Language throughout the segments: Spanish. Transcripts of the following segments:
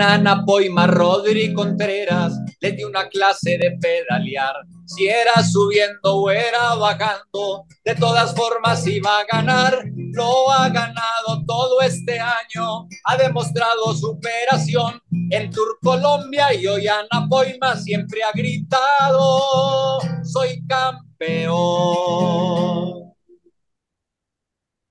Ana Poima Rodri Contreras le dio una clase de pedalear. Si era subiendo o era bajando, de todas formas iba a ganar. Lo ha ganado todo este año, ha demostrado superación. En Tour Colombia y hoy Ana Poima siempre ha gritado, soy campeón.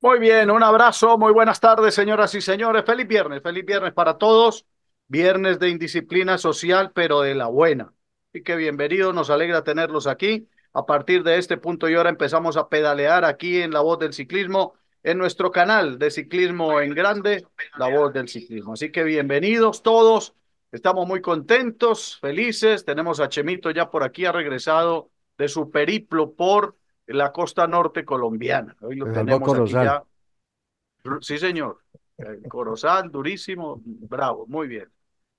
Muy bien, un abrazo, muy buenas tardes, señoras y señores. Feliz viernes, feliz viernes para todos. Viernes de indisciplina social, pero de la buena. Así que bienvenidos, nos alegra tenerlos aquí. A partir de este punto y ahora empezamos a pedalear aquí en La Voz del Ciclismo, en nuestro canal de Ciclismo en Grande, La Voz del Ciclismo. Así que bienvenidos todos, estamos muy contentos, felices. Tenemos a Chemito ya por aquí, ha regresado de su periplo por la costa norte colombiana. Hoy lo tenemos aquí ya. Sí, señor. Corozal, durísimo, bravo, muy bien.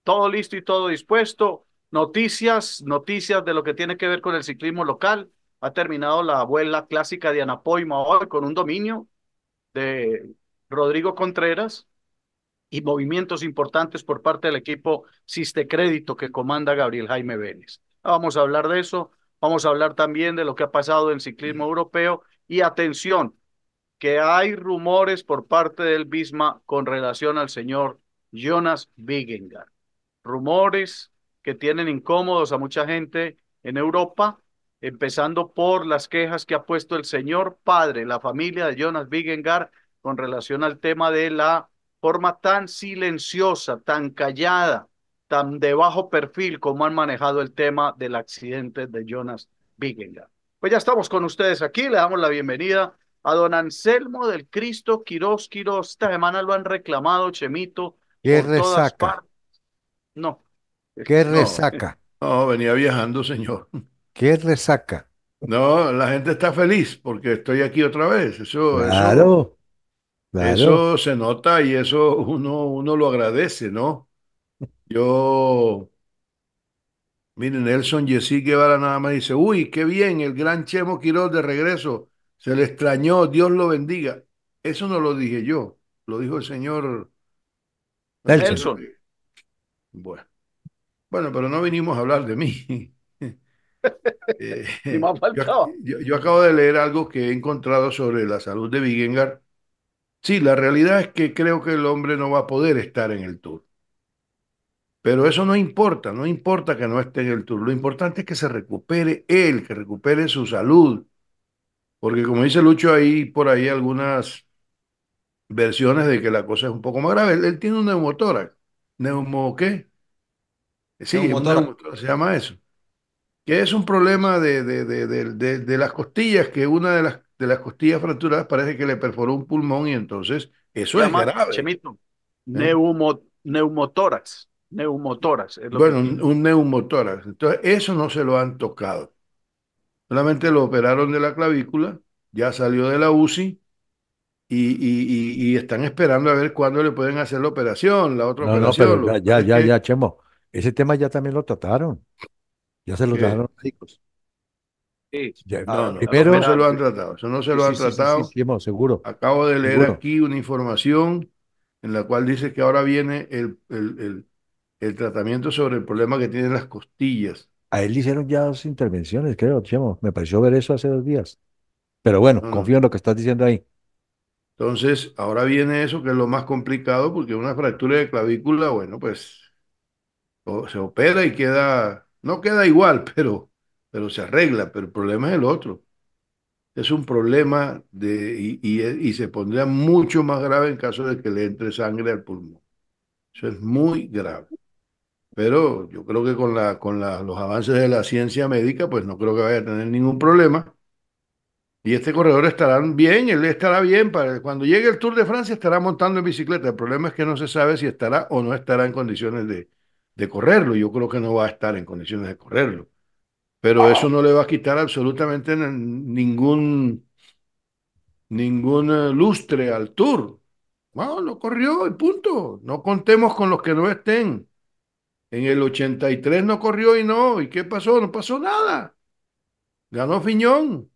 Todo listo y todo dispuesto. Noticias, noticias de lo que tiene que ver con el ciclismo local. Ha terminado la abuela clásica de Anapoima hoy con un dominio de Rodrigo Contreras y movimientos importantes por parte del equipo Ciste Crédito que comanda Gabriel Jaime Vélez. Vamos a hablar de eso Vamos a hablar también de lo que ha pasado en ciclismo europeo y atención, que hay rumores por parte del Bisma con relación al señor Jonas Vingegaard. Rumores que tienen incómodos a mucha gente en Europa, empezando por las quejas que ha puesto el señor padre, la familia de Jonas Vingegaard con relación al tema de la forma tan silenciosa, tan callada tan de bajo perfil como han manejado el tema del accidente de Jonas Bigelow. Pues ya estamos con ustedes aquí, le damos la bienvenida a don Anselmo del Cristo Quirós Quirós. Esta semana lo han reclamado, Chemito. ¿Qué resaca? No. ¿Qué resaca? No, venía viajando, señor. ¿Qué resaca? No, la gente está feliz porque estoy aquí otra vez. Eso, claro, eso, claro. eso se nota y eso uno, uno lo agradece, ¿no? Yo, miren, Nelson Yesí Guevara nada más dice, uy, qué bien, el gran Chemo Quiroz de regreso, se le extrañó, Dios lo bendiga. Eso no lo dije yo, lo dijo el señor Nelson. Bueno. Bueno, pero no vinimos a hablar de mí. Eh, yo, acabo de leer algo que he encontrado sobre la salud de Wigengar. Sí, la realidad es que creo que el hombre no va a poder estar en el tour. Pero eso no importa, no importa que no esté en el tour. Lo importante es que se recupere él, que recupere su salud. Porque como dice Lucho, hay por ahí algunas versiones de que la cosa es un poco más grave. Él, tiene un neumotórax. ¿Neumo qué? Sí, se llama eso. Que es un problema de, las costillas, que una de las, de las costillas fracturadas parece que le perforó un pulmón y entonces eso es grave. ¿Eh? neumotórax. Neumotoras. bueno, un neumotoras. Entonces, eso no se lo han tocado. Solamente lo operaron de la clavícula, ya salió de la UCI y, están esperando a ver cuándo le pueden hacer la operación, la otra operación. ya, ya, ya, Chemo. Ese tema ya también lo trataron. Ya se lo trataron los médicos. Sí. no, se lo han tratado. Eso no se lo han tratado. seguro. Acabo de leer aquí una información en la cual dice que ahora viene el el tratamiento sobre el problema que tienen las costillas. A él le hicieron ya dos intervenciones, creo, Chemo. Me pareció ver eso hace dos días. Pero bueno, confío en lo que estás diciendo ahí. Entonces, ahora viene eso que es lo más complicado, porque una fractura de clavícula, bueno, pues se opera y queda, no queda igual, pero, pero se arregla, pero el problema es el otro. Es un problema de, y, y se pondría mucho más grave en caso de que le entre sangre al pulmón. Eso es muy grave pero yo creo que con, la, con la, los avances de la ciencia médica, pues no creo que vaya a tener ningún problema. Y este corredor estará bien, él estará bien. Para, cuando llegue el Tour de Francia estará montando en bicicleta. El problema es que no se sabe si estará o no estará en condiciones de, de correrlo. Yo creo que no va a estar en condiciones de correrlo. Pero eso no le va a quitar absolutamente ningún, ningún eh, lustre al Tour. Bueno, lo corrió y punto. No contemos con los que no estén. En el 83 no corrió y no. ¿Y qué pasó? No pasó nada. Ganó Fiñón.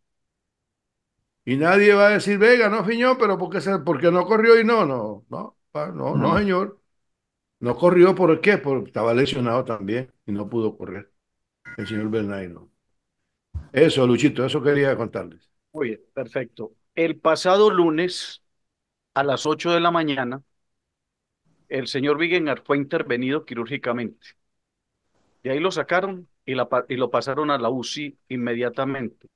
Y nadie va a decir, ve, ganó Fiñón, pero ¿por qué, porque no corrió y no? No, no, no, no, señor. No corrió, ¿por qué? Porque estaba lesionado también y no pudo correr. El señor no Eso, Luchito, eso quería contarles. Muy bien, perfecto. El pasado lunes, a las 8 de la mañana, el señor Wegener fue intervenido quirúrgicamente. De ahí lo sacaron y, lo pasaron a la UCI inmediatamente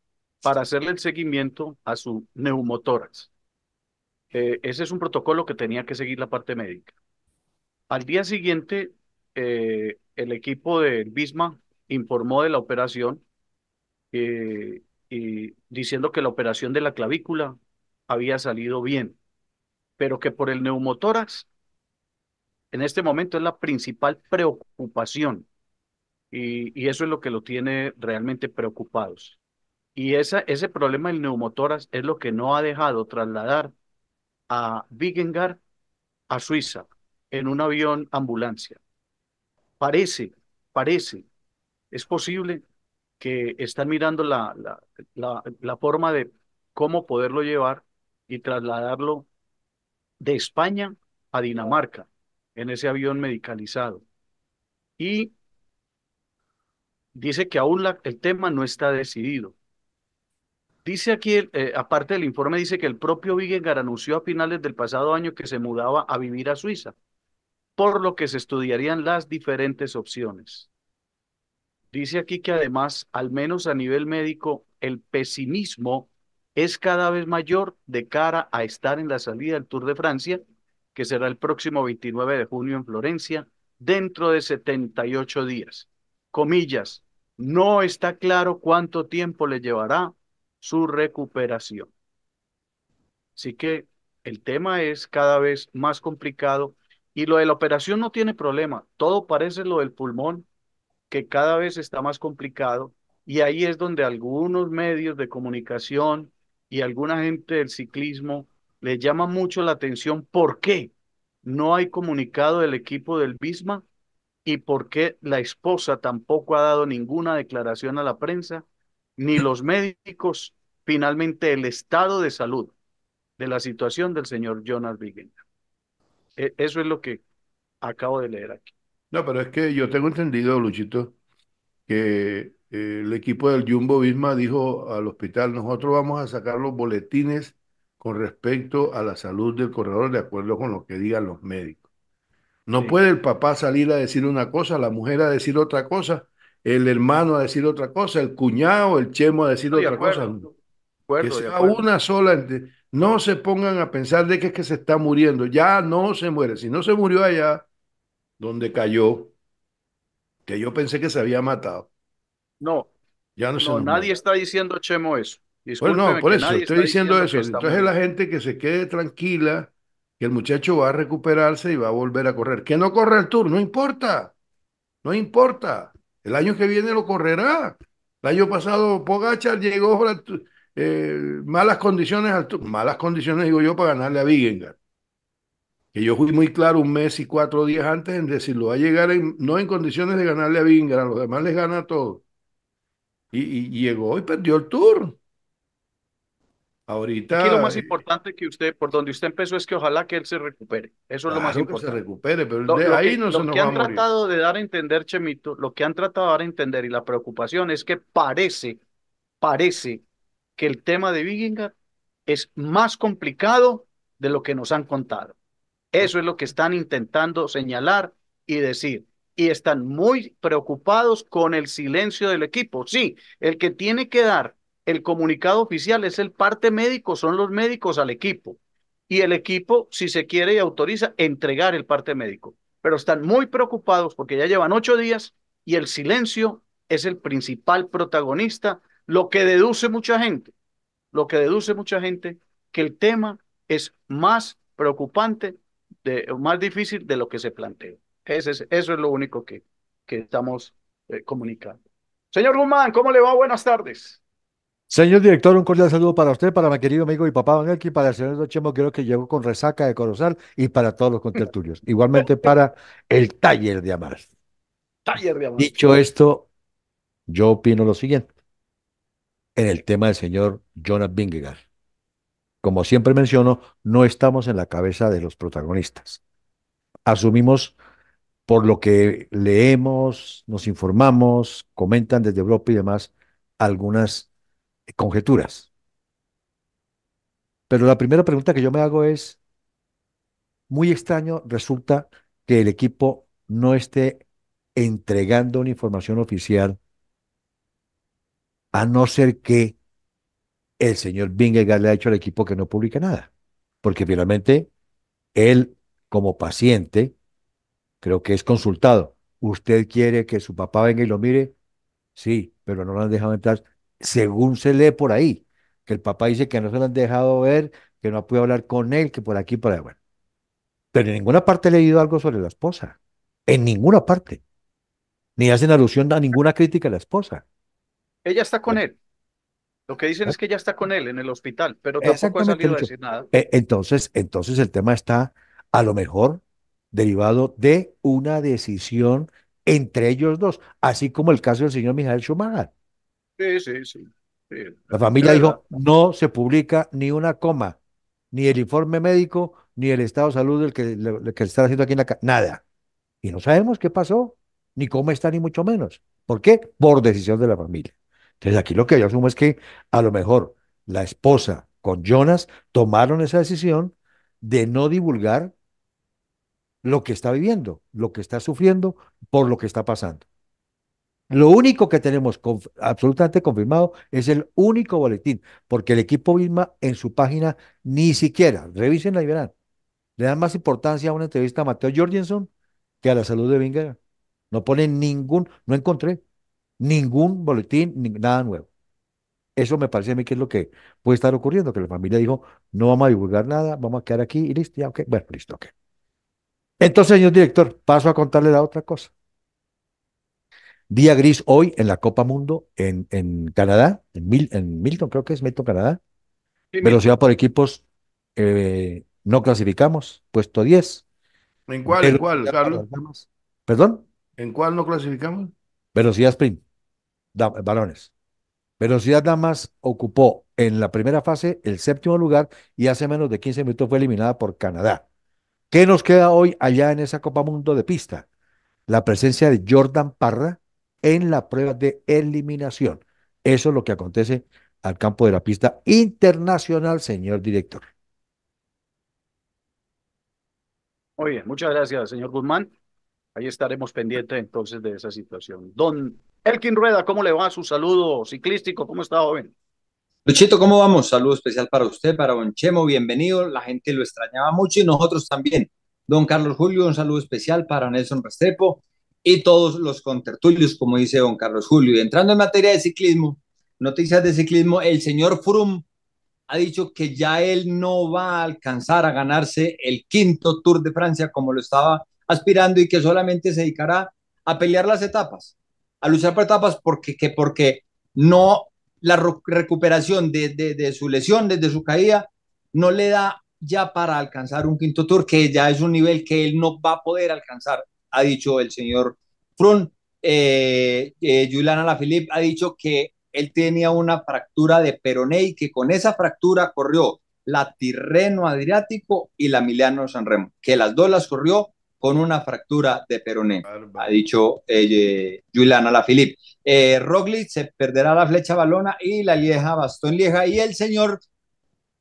para hacerle el seguimiento a su neumotórax. Eh, ese es un protocolo que tenía que seguir la parte médica. Al día siguiente, eh, el equipo del Bisma informó de la operación eh, y diciendo que la operación de la clavícula había salido bien, pero que por el neumotórax en este momento es la principal preocupación y, eso es lo que lo tiene realmente preocupados. Y ese problema del neumotoras es lo que no ha dejado trasladar a Wigengar a Suiza en un avión ambulancia. Parece, parece, es posible que están mirando la, la, la forma de cómo poderlo llevar y trasladarlo de España a Dinamarca en ese avión medicalizado. Y dice que aún el tema no está decidido. Dice aquí, eh, aparte del informe, dice que el propio Wigengar anunció a finales del pasado año que se mudaba a vivir a Suiza, por lo que se estudiarían las diferentes opciones. Dice aquí que además, al menos a nivel médico, el pesimismo es cada vez mayor de cara a estar en la salida del Tour de Francia que será el próximo 29 de junio en Florencia, dentro de 78 días. Comillas, no está claro cuánto tiempo le llevará su recuperación. Así que el tema es cada vez más complicado y lo de la operación no tiene problema. Todo parece lo del pulmón, que cada vez está más complicado y ahí es donde algunos medios de comunicación y alguna gente del ciclismo le llama mucho la atención por qué no hay comunicado del equipo del Bisma y por qué la esposa tampoco ha dado ninguna declaración a la prensa, ni los médicos, finalmente el estado de salud de la situación del señor Jonas Vigen. E, eso es lo que acabo de leer aquí. No, pero es que yo tengo entendido, Luchito, que eh, el equipo del Jumbo Bisma dijo al hospital, nosotros vamos a sacar los boletines con respecto a la salud del corredor de acuerdo con lo que digan los médicos. No puede el papá salir a decir una cosa, la mujer a decir otra cosa, el hermano a decir otra cosa, el cuñado, el chemo a decir otra cosa. que sea una sola. No se pongan a pensar de que es que se está muriendo. Ya no se muere. Si no se murió allá, donde cayó, que yo pensé que se había matado. No. Ya no, no nadie está diciendo Chemo eso. Pues no, por eso estoy diciendo, eso. Entonces la gente que se quede tranquila, que el muchacho va a recuperarse y va a volver a correr. Que no corra el tour, no importa. No importa. El año que viene lo correrá. El año pasado Pogachar llegó eh, malas condiciones al tour. Malas condiciones, digo yo, para ganarle a Vingegaard. Que yo fui muy claro un mes y cuatro días antes en decirlo. Va a llegar no en condiciones de ganarle a Vingegaard. a los demás les gana todo. Y, y llegó y perdió el tour Ahorita. Aquí lo más eh, importante que usted, por donde usted empezó, es que ojalá que él se recupere. Eso es lo más importante. Que se recupere, pero lo, ahí que, no se nos han tratado de dar a entender, Chemito, lo que han tratado de dar a entender y la preocupación es que parece, parece que el tema de Biginga es más complicado de lo que nos han contado. Eso es lo que están intentando señalar y decir. Y están muy preocupados con el silencio del equipo. Sí, el que tiene que dar el comunicado oficial es el parte médico, son los médicos al equipo. Y el equipo, si se quiere y autoriza, entregar el parte médico. Pero están muy preocupados porque ya llevan ocho días y el silencio es el principal protagonista, lo que deduce mucha gente, lo que deduce mucha gente, que el tema es más preocupante, de, más difícil de lo que se plantea. Ese es, eso es lo único que, que estamos eh, comunicando. Señor Guzmán, ¿cómo le va? Buenas tardes. Señor director, un cordial saludo para usted, para mi querido amigo y papá Don para el señor Dochemo, creo que llegó con resaca de Corozal y para todos los contertulios. Igualmente para el taller de Amar. Taller de Amar. Dicho esto, yo opino lo siguiente. En el tema del señor Jonathan Bingegar. Como siempre menciono, no estamos en la cabeza de los protagonistas. Asumimos por lo que leemos, nos informamos, comentan desde Europa y demás algunas conjeturas. Pero la primera pregunta que yo me hago es, muy extraño resulta que el equipo no esté entregando una información oficial, a no ser que el señor Bingegar le ha hecho al equipo que no publique nada. Porque finalmente él, como paciente, creo que es consultado. ¿Usted quiere que su papá venga y lo mire? Sí, pero no lo han dejado entrar según se lee por ahí, que el papá dice que no se lo han dejado ver, que no ha podido hablar con él, que por aquí, por ahí, Bueno. Pero en ninguna parte he leído algo sobre la esposa. En ninguna parte. Ni hacen alusión a ninguna crítica a la esposa. Ella está con eh, él. Lo que dicen es que ella está con él en el hospital, pero tampoco ha salido a decir nada. Eh, entonces, entonces el tema está a lo mejor derivado de una decisión entre ellos dos, así como el caso del señor Mijael Schumacher. La familia dijo, no se publica ni una coma, ni el informe médico, ni el estado de salud del que, le, que están haciendo aquí en la casa, nada. Y no sabemos qué pasó, ni cómo está, ni mucho menos. ¿Por qué? Por decisión de la familia. Entonces aquí lo que yo asumo es que a lo mejor la esposa con Jonas tomaron esa decisión de no divulgar lo que está viviendo, lo que está sufriendo por lo que está pasando. Lo único que tenemos absolutamente confirmado es el único boletín, porque el equipo Vilma en su página ni siquiera, revisen la verán, le dan más importancia a una entrevista a Mateo Jorgensen que a la salud de Vinga. No ponen ningún, no encontré ningún boletín, ni, nada nuevo. Eso me parece a mí que es lo que puede estar ocurriendo, que la familia dijo, no vamos a divulgar nada, vamos a quedar aquí y listo, ya, ok, bueno, listo, ok. Entonces, señor director, paso a contarle la otra cosa. Día gris hoy en la Copa Mundo en, en Canadá, en, en, Milton, creo que es Milton, Canadá. Velocidad por equipos, eh, no clasificamos, puesto 10. ¿En cuál, en cuál, Carlos? ¿Perdón? ¿En cuál no clasificamos? Velocidad sprint, balones. Velocidad Damas ocupó en la primera fase el séptimo lugar y hace menos de 15 minutos fue eliminada por Canadá. ¿Qué nos queda hoy allá en esa Copa Mundo de pista? La presencia de Jordan Parra, en la prueba de eliminación. Eso es lo que acontece al campo de la pista internacional, señor director. Muy bien, muchas gracias, señor Guzmán. Ahí estaremos pendientes entonces de esa situación. Don Elkin Rueda, ¿cómo le va su saludo ciclístico? ¿Cómo está, joven? Luchito, ¿cómo vamos? Saludo especial para usted, para Don Chemo, bienvenido. La gente lo extrañaba mucho y nosotros también. Don Carlos Julio, un saludo especial para Nelson Restrepo, y todos los contertulios, como dice don Carlos Julio. entrando en materia de ciclismo, noticias de ciclismo, el señor Frum ha dicho que ya él no va a alcanzar a ganarse el quinto Tour de Francia como lo estaba aspirando y que solamente se dedicará a pelear las etapas, a luchar por etapas porque, porque no la recuperación de su lesión, desde su caída, no le da ya para alcanzar un quinto tour, que ya es un nivel que él no va a poder alcanzar ha dicho el señor Frun. Eh, eh Juliana Lafilip ha dicho que él tenía una fractura de peroné y que con esa fractura corrió la Tirreno Adriático y la Miliano Sanremo, que las dos las corrió con una fractura de peroné, ha dicho eh, Juliana Lafilip. Eh, Roglic se perderá la flecha balona y la lieja bastón lieja y el señor,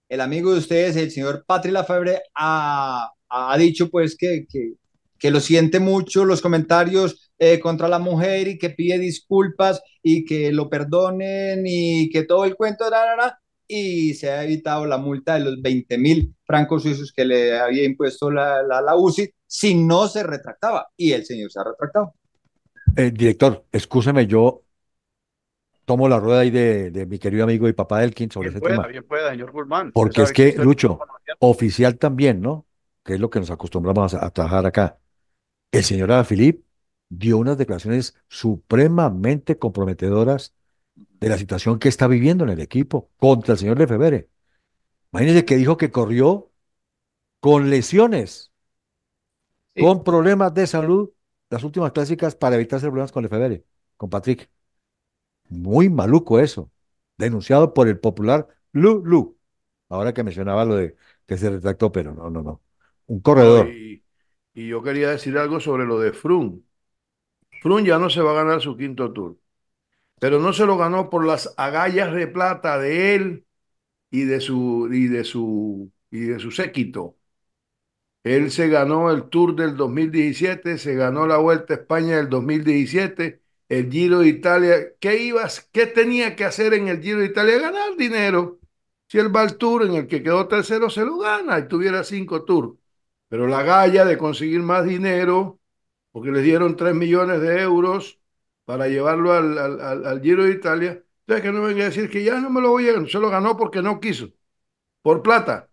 el amigo de ustedes, el señor Patri Lafebre, ha, ha dicho pues que, que que lo siente mucho, los comentarios eh, contra la mujer y que pide disculpas y que lo perdonen y que todo el cuento, da, y se ha evitado la multa de los 20 mil francos suizos que le había impuesto la, la, UCI si no se retractaba. Y el señor se ha retractado. Eh, director, escúcheme, yo tomo la rueda ahí de, de, mi querido amigo y papá Elkin sobre ese tema. Bien puede señor Guzmán. Porque es que, Lucho, oficial también, ¿no? Que es lo que nos acostumbramos a, a trabajar acá. El señor Alaphilippe dio unas declaraciones supremamente comprometedoras de la situación que está viviendo en el equipo contra el señor Lefebvre. Imagínense que dijo que corrió con lesiones, con problemas de salud, las últimas clásicas para evitarse problemas con Lefebvre, con Patrick. Muy maluco eso, denunciado por el popular Lu Ahora que mencionaba lo de que se retractó, pero no, no, no. Un corredor. Y yo quería decir algo sobre lo de Frun. Frun ya no se va a ganar su quinto tour, pero no se lo ganó por las agallas de plata de él y de su y de su y de su séquito. Él se ganó el Tour del 2017, se ganó la Vuelta a España del 2017, el Giro de Italia. ¿Qué ibas, qué tenía que hacer en el Giro de Italia? Ganar dinero. Si él va al Tour en el que quedó tercero, se lo gana y tuviera cinco Tours. Pero la galla de conseguir más dinero, porque les dieron 3 millones de euros para llevarlo al, Giro de Italia, entonces que no venga a decir que ya no me lo voy a ganar, se lo ganó porque no quiso, por plata.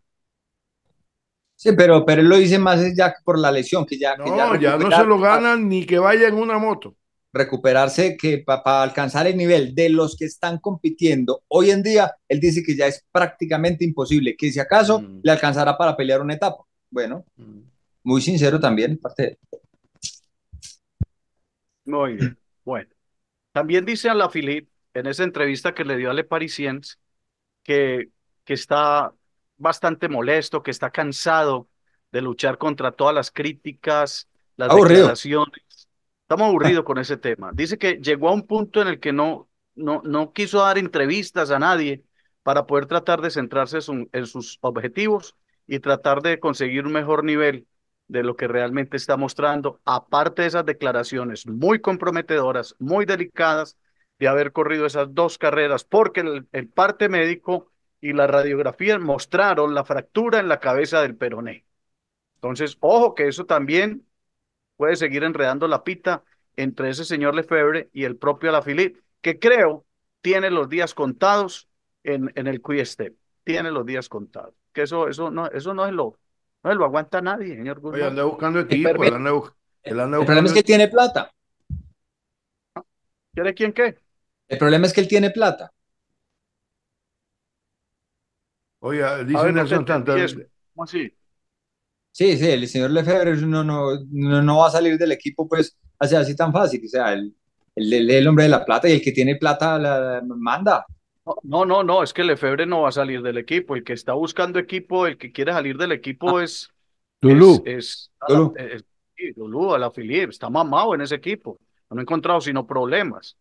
Sí, pero, pero él lo dice más ya por la lesión, que ya... No, ya, no se lo ganan ni que vaya en una moto recuperarse que para alcanzar el nivel de los que están compitiendo hoy en día, él dice que ya es prácticamente imposible, que si acaso mm. le alcanzará para pelear una etapa. Bueno, mm. muy sincero también, parte Muy bien, bueno. También dice la Filip en esa entrevista que le dio a Le Parisiens que, que está bastante molesto, que está cansado de luchar contra todas las críticas, las declaraciones. Estamos aburridos con ese tema. Dice que llegó a un punto en el que no, no, no quiso dar entrevistas a nadie para poder tratar de centrarse en sus objetivos y tratar de conseguir un mejor nivel de lo que realmente está mostrando, aparte de esas declaraciones muy comprometedoras, muy delicadas, de haber corrido esas dos carreras, porque el, parte médico y la radiografía mostraron la fractura en la cabeza del peroné. Entonces, ojo que eso también puede seguir enredando la pita entre ese señor Lefebvre y el propio Alaphilippe, que creo tiene los días contados en, en el cueste tiene los días contados que eso, eso no, eso no es lo, no lo aguanta nadie, señor buscando el, problema es que tiene plata. ¿Quiere quién qué? El problema es que él tiene plata. Oye, ah, dice ¿Cómo así? Sí, sí, el señor Lefebvre no, no, no, va a salir del equipo, pues, así, así tan fácil. O sea, el, el, el hombre de la plata y el que tiene plata la, manda. No, no, no, es que Lefebvre no va a salir del equipo. El que está buscando equipo, el que quiere salir del equipo ah, es. Lulú. Es, A la, está mamado en ese equipo. No ha encontrado sino problemas.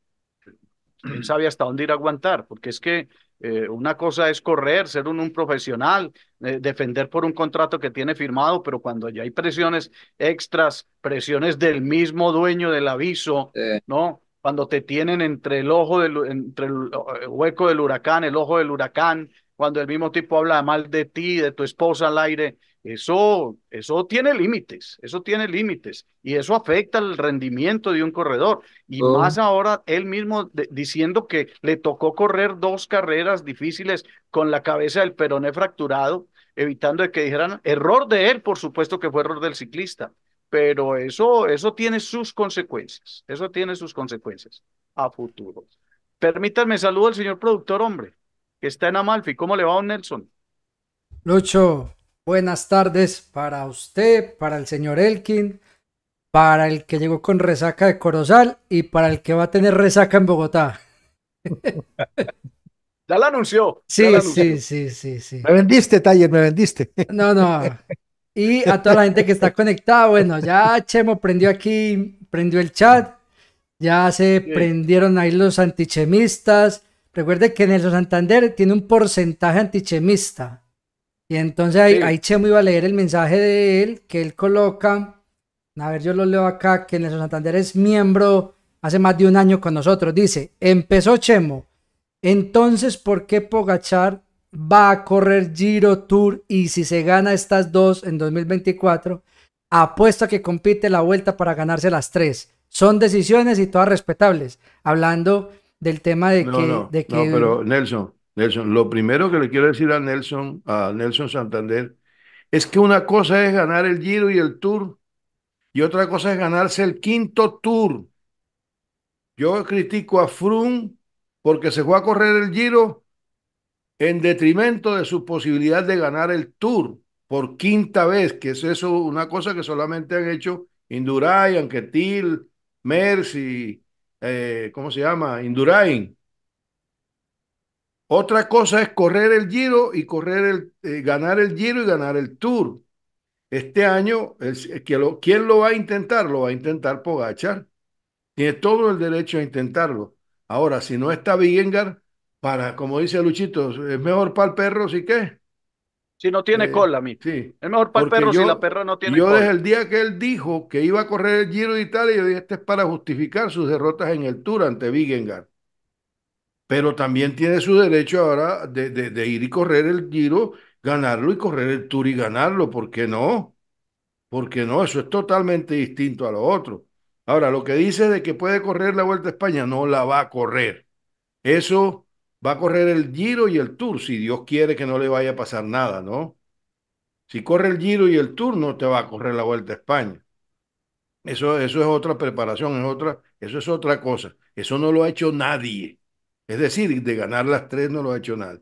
Él mm. sabe hasta dónde ir a aguantar, porque es que eh, una cosa es correr, ser un, profesional, eh, defender por un contrato que tiene firmado, pero cuando ya hay presiones extras, presiones del mismo dueño del aviso, ¿no? cuando te tienen entre el ojo del entre el eh, hueco del huracán, el ojo del huracán, cuando el mismo tipo habla mal de ti, de tu esposa al aire, eso, eso tiene límites, eso tiene límites y eso afecta el rendimiento de un corredor. Y oh. más ahora él mismo diciendo que le tocó correr dos carreras difíciles con la cabeza del peroné fracturado, evitando que dijeran error de él, por supuesto que fue error del ciclista, pero eso, eso tiene sus consecuencias, eso tiene sus consecuencias a futuro. Permítanme saludo al señor productor, hombre, que está en Amalfi. ¿Cómo le va, don Nelson? Lucho, buenas tardes para usted, para el señor Elkin, para el que llegó con resaca de Corozal y para el que va a tener resaca en Bogotá. ya la anunció. sí, sí, sí, sí. Me vendiste, Taller, me vendiste. no, no. y a toda la gente que está conectada. Bueno, ya Chemo prendió aquí, prendió el chat, ya se prendieron ahí los antichemistas. Recuerde que Nelson Santander tiene un porcentaje antichemista. Y entonces ahí, ahí, Chemo iba a leer el mensaje de él que él coloca. A ver, yo lo leo acá, que Nelson Santander es miembro hace más de un año con nosotros. Dice, empezó Chemo. Entonces, ¿por qué Pogachar va a correr Giro Tour y si se gana estas dos en 2024, a que compite la vuelta para ganarse las tres. Son decisiones y todas respetables. Hablando del tema de que... No, de pero Nelson, Nelson, lo primero que le quiero decir a Nelson, a Nelson Santander, es que una cosa es ganar el Giro y el Tour y otra cosa es ganarse el quinto Tour. Yo critico a Froome porque se fue a correr el Giro en detrimento de su posibilidad de ganar el Tour por quinta vez, que es eso una cosa que solamente han hecho Indurain, Anquetil, Mercy, eh, ¿cómo se llama? Indurain. Otra cosa es correr el Giro y correr el, eh, ganar el Giro y ganar el Tour. Este año, lo, ¿quién lo va a intentar? Lo va a intentar Pogachar. Tiene todo el derecho a intentarlo. Ahora, si no está Vingegaard, para, como dice Luchito, es mejor para el perro si qué. Si no tiene eh, cola, mi. Sí. Es mejor para el perro si la perra no tiene cola. Yo desde el día que él dijo que iba a correr el Giro de Italia, yo dije, este es para justificar sus derrotas en el Tour ante Vingegaard. Pero también tiene su derecho ahora de, ir y correr el Giro, ganarlo y correr el Tour y ganarlo. ¿Por qué no? Porque no, eso es totalmente distinto a lo otro. Ahora, lo que dice de que puede correr la Vuelta a España, no la va a correr. Eso va a correr el Giro y el Tour, si Dios quiere que no le vaya a pasar nada, ¿no? Si corre el Giro y el Tour, no te va a correr la Vuelta a España. Eso, eso es otra preparación, es otra, eso es otra cosa. Eso no lo ha hecho nadie. Es decir, de ganar las tres no lo ha hecho nadie.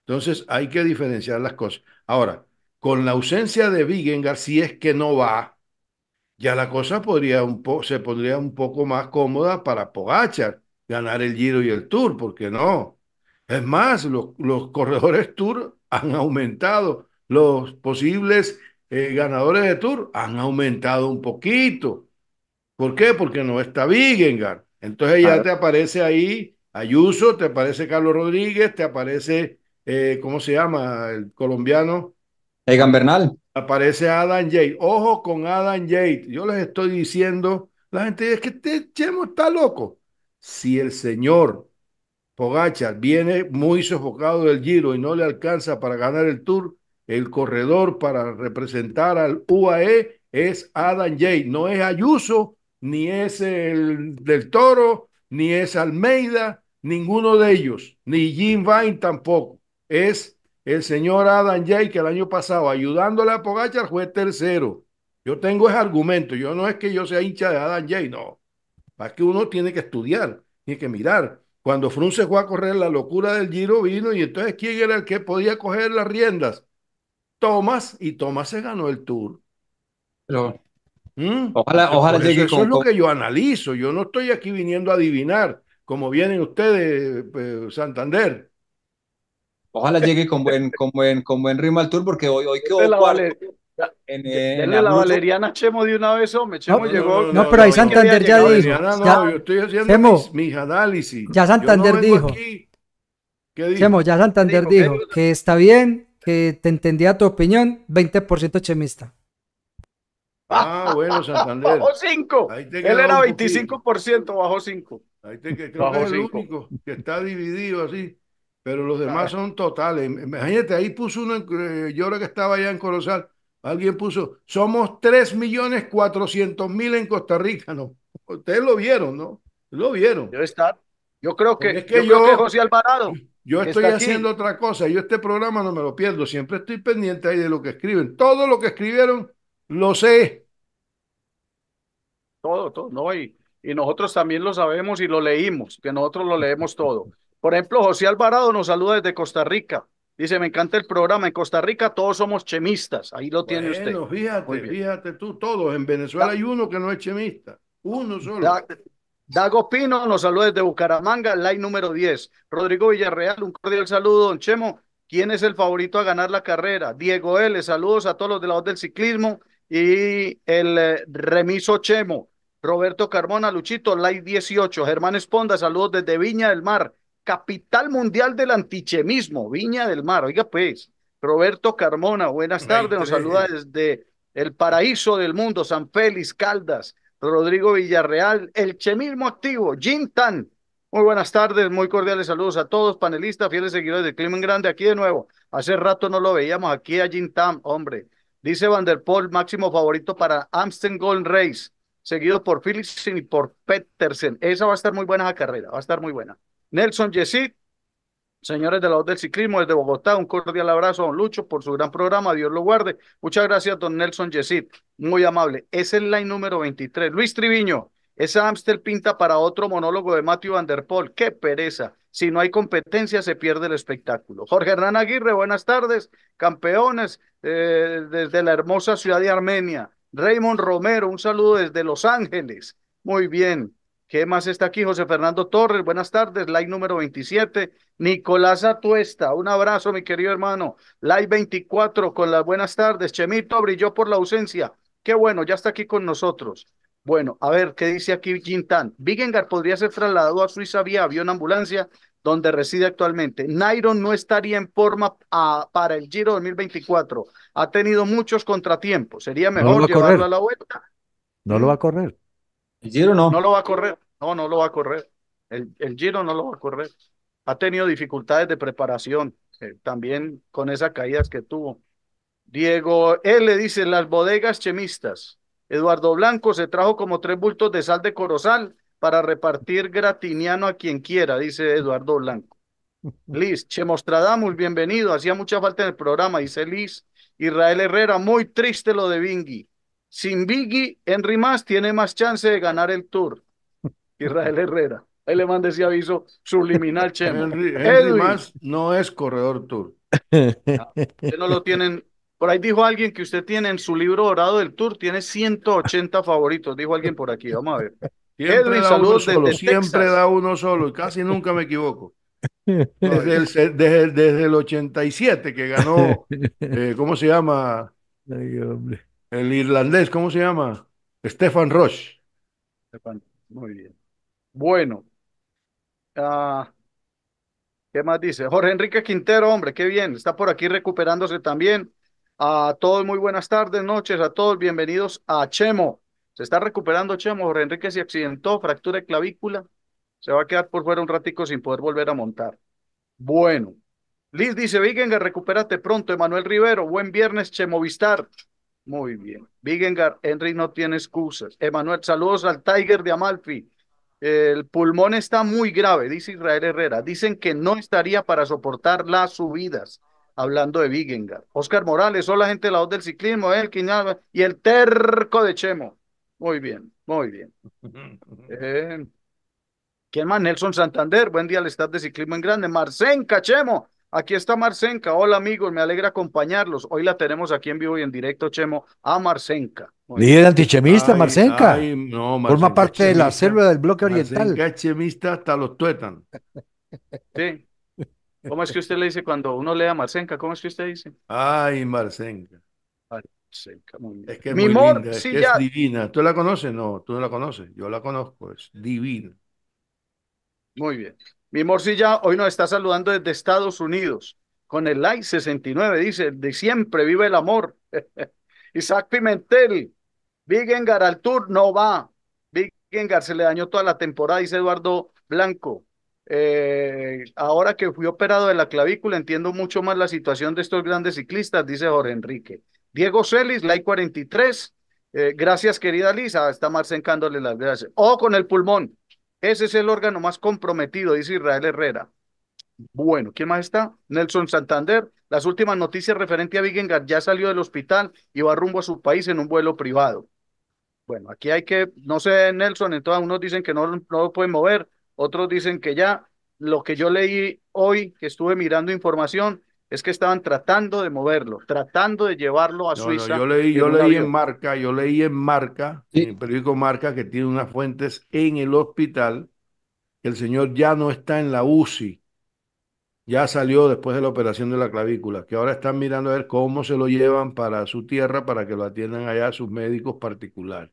Entonces hay que diferenciar las cosas. Ahora, con la ausencia de Wigengar, si es que no va, ya la cosa podría un se pondría un poco más cómoda para Pogachar ganar el Giro y el Tour, ¿por qué no. Es más, los corredores Tour han aumentado, los posibles eh, ganadores de Tour han aumentado un poquito. ¿Por qué? Porque no está Vingegaard. Entonces ya te aparece ahí Ayuso, te aparece Carlos Rodríguez, te aparece, eh, ¿cómo se llama? El colombiano. Egan Bernal. Aparece Adam Yates. Ojo con Adam Yates. Yo les estoy diciendo, la gente es que este Chemo está loco. Si el señor Pogachar viene muy sofocado del Giro y no le alcanza para ganar el Tour, el corredor para representar al UAE es Adam Jay, no es Ayuso, ni es el del Toro, ni es Almeida, ninguno de ellos, ni Jim Vine tampoco. Es el señor Adam Jay que el año pasado ayudándole a Pogachar fue tercero. Yo tengo ese argumento, yo no es que yo sea hincha de Adam Jay, no. Para que uno tiene que estudiar, tiene que mirar cuando se fue a correr, la locura del Giro vino y entonces ¿quién era el que podía coger las riendas? Tomás y Tomás se ganó el Tour. Pero, ¿Mm? Ojalá, ojalá eso, llegue eso es lo que yo analizo. Yo no estoy aquí viniendo a adivinar como vienen ustedes, eh, Santander. Ojalá llegue con buen, con buen, ritmo al tour porque hoy, hoy quedó en, la, valeriana Chemo de una vez, o Chemo no, llegó. No, pero ahí Santander ya dijo. Ya, yo estoy haciendo análisis. Ya Santander dijo. Chemo, ya Santander dijo, que está bien, que te entendía tu opinión, 20% chemista. Ah, bueno, Santander. bajo 5. Él era 25%, bajo 5. Ahí te es el único que está dividido así. Pero los demás ah. son totales. Imagínate, ahí puso uno, eh, yo creo que estaba allá en Colosal, Alguien puso, somos 3.400.000 en Costa Rica, ¿no? Ustedes lo vieron, ¿no? Lo vieron. Debe estar. Yo creo que, yo, que José Alvarado. Yo estoy haciendo otra cosa. Yo este programa no me lo pierdo. Siempre estoy pendiente ahí de lo que escriben. Todo lo que escribieron, lo sé. Todo, todo. No, hay y nosotros también lo sabemos y lo leímos, que nosotros lo leemos todo. Por ejemplo, José Alvarado nos saluda desde Costa Rica. Dice, me encanta el programa. En Costa Rica todos somos chemistas. Ahí lo tiene usted. Fíjate, fíjate tú, todos. En Venezuela hay uno que no es chemista. Uno solo. Dago Pino los desde Bucaramanga, like número 10. Rodrigo Villarreal, un cordial saludo, don Chemo. ¿Quién es el favorito a ganar la carrera? Diego L. Saludos a todos los de la voz del ciclismo y el eh, remiso Chemo. Roberto Carmona, Luchito, like 18. Germán Esponda, saludos desde Viña del Mar capital mundial del antichemismo, Viña del Mar. Oiga, pues, Roberto Carmona, buenas tardes, nos saluda desde el paraíso del mundo, San Félix, Caldas, Rodrigo Villarreal, el chemismo activo, Jintan. Muy buenas tardes, muy cordiales saludos a todos, panelistas, fieles seguidores de Climen Grande, aquí de nuevo. Hace rato no lo veíamos aquí a Jintan. hombre. Dice Van der máximo favorito para Amsterdam Golden Race, seguido por Phillips y por Petersen. Esa va a estar muy buena la carrera, va a estar muy buena. Nelson Yesid, señores de la voz del ciclismo desde Bogotá, un cordial abrazo a don Lucho por su gran programa, Dios lo guarde. Muchas gracias, don Nelson Yesid, muy amable. Es el line número 23. Luis Triviño, esa Amstel pinta para otro monólogo de Matthew Van Der Poel, qué pereza. Si no hay competencia, se pierde el espectáculo. Jorge Hernán Aguirre, buenas tardes, campeones eh, desde la hermosa ciudad de Armenia. Raymond Romero, un saludo desde Los Ángeles. Muy bien. ¿Qué más está aquí? José Fernando Torres, buenas tardes, Live número 27. Nicolás Atuesta, un abrazo, mi querido hermano. Live 24, con las buenas tardes. Chemito brilló por la ausencia. Qué bueno, ya está aquí con nosotros. Bueno, a ver, ¿qué dice aquí Gintan? Bigengar podría ser trasladado a Suiza vía avión ambulancia, donde reside actualmente. Nairo no estaría en forma ah, para el Giro 2024. Ha tenido muchos contratiempos. Sería mejor llevarlo a, la vuelta. No lo va a mm. correr. El Giro no. No lo va a correr. No, no lo va a correr. El, el Giro no lo va a correr. Ha tenido dificultades de preparación eh, también con esas caídas que tuvo. Diego él le dice las bodegas chemistas. Eduardo Blanco se trajo como tres bultos de sal de corozal para repartir gratiniano a quien quiera, dice Eduardo Blanco. Liz, Che muy bienvenido. Hacía mucha falta en el programa, dice Liz. Israel Herrera, muy triste lo de Bingui. Sin Bingi, Henry Más tiene más chance de ganar el Tour. Israel Herrera. Ahí le mandé ese aviso subliminal, Chema. más no es corredor tour. No, ah, no lo tienen. Por ahí dijo alguien que usted tiene en su libro dorado del tour, tiene 180 favoritos, dijo alguien por aquí. Vamos a ver. Siempre, Edwin, uno solo, siempre da uno solo y casi nunca me equivoco. Desde el, 87 que ganó, eh, ¿cómo se llama? el irlandés, ¿cómo se llama? Stefan Roche. Muy bien. Bueno, ah, ¿qué más dice? Jorge Enrique Quintero, hombre, qué bien, está por aquí recuperándose también. A todos, muy buenas tardes, noches a todos, bienvenidos a Chemo. Se está recuperando Chemo, Jorge Enrique se accidentó, fractura de clavícula, se va a quedar por fuera un ratico sin poder volver a montar. Bueno, Liz dice, Vigengar, recupérate pronto, Emanuel Rivero, buen viernes, Chemo Vistar, Muy bien, Vigengar, Henry no tiene excusas. Emanuel, saludos al Tiger de Amalfi. El pulmón está muy grave, dice Israel Herrera. Dicen que no estaría para soportar las subidas, hablando de Vigengar. Oscar Morales, la gente de la voz del ciclismo, el y el terco de Chemo. Muy bien, muy bien. Eh, ¿Quién más? Nelson Santander, buen día al estado de ciclismo en grande. Marcén Cachemo, Aquí está Marcenca. Hola amigos, me alegra acompañarlos. Hoy la tenemos aquí en vivo y en directo, Chemo, a Marcenca. Líder antichemista, Marsenka. no, Forma parte de la selva del bloque oriental. el chemista hasta los tuetan. Sí. ¿Cómo es que usted le dice cuando uno lee a Marcenca? ¿Cómo es que usted dice? Ay, Marcenca. muy Es que es linda, es divina. ¿Tú la conoces? No, tú no la conoces. Yo la conozco, es divina. Muy bien. Mi morcilla hoy nos está saludando desde Estados Unidos con el like 69. Dice, de siempre vive el amor. Isaac Pimentel, Vigengar al tour no va. Vigengar se le dañó toda la temporada, dice Eduardo Blanco. Eh, ahora que fui operado de la clavícula, entiendo mucho más la situación de estos grandes ciclistas, dice Jorge Enrique. Diego Celis, like 43. Eh, gracias, querida Lisa. Está marcencándole las gracias. O con el pulmón. Ese es el órgano más comprometido, dice Israel Herrera. Bueno, ¿quién más está? Nelson Santander. Las últimas noticias referentes a Vigengar ya salió del hospital y va rumbo a su país en un vuelo privado. Bueno, aquí hay que, no sé, Nelson, entonces unos dicen que no, no lo pueden mover, otros dicen que ya. Lo que yo leí hoy, que estuve mirando información, es que estaban tratando de moverlo, tratando de llevarlo a Suiza. yo leí, en Marca, yo leí en Marca, en periódico Marca, que tiene unas fuentes en el hospital, que el señor ya no está en la UCI, ya salió después de la operación de la clavícula, que ahora están mirando a ver cómo se lo llevan para su tierra para que lo atiendan allá sus médicos particulares.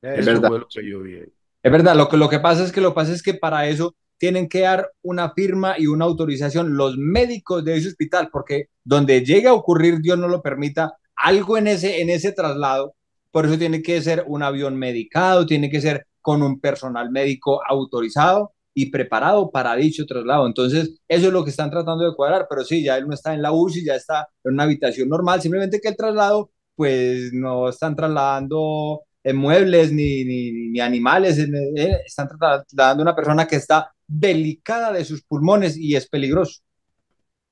Es verdad. lo que Es verdad, lo que, lo que pasa es que lo que pasa es que para eso tienen que dar una firma y una autorización los médicos de ese hospital, porque donde llegue a ocurrir, Dios no lo permita, algo en ese, en ese traslado, por eso tiene que ser un avión medicado, tiene que ser con un personal médico autorizado y preparado para dicho traslado. Entonces, eso es lo que están tratando de cuadrar, pero sí, ya él no está en la UCI, ya está en una habitación normal, simplemente que el traslado, pues no están trasladando en muebles ni, ni, animales. Eh, están tratando una persona que está delicada de sus pulmones y es peligroso.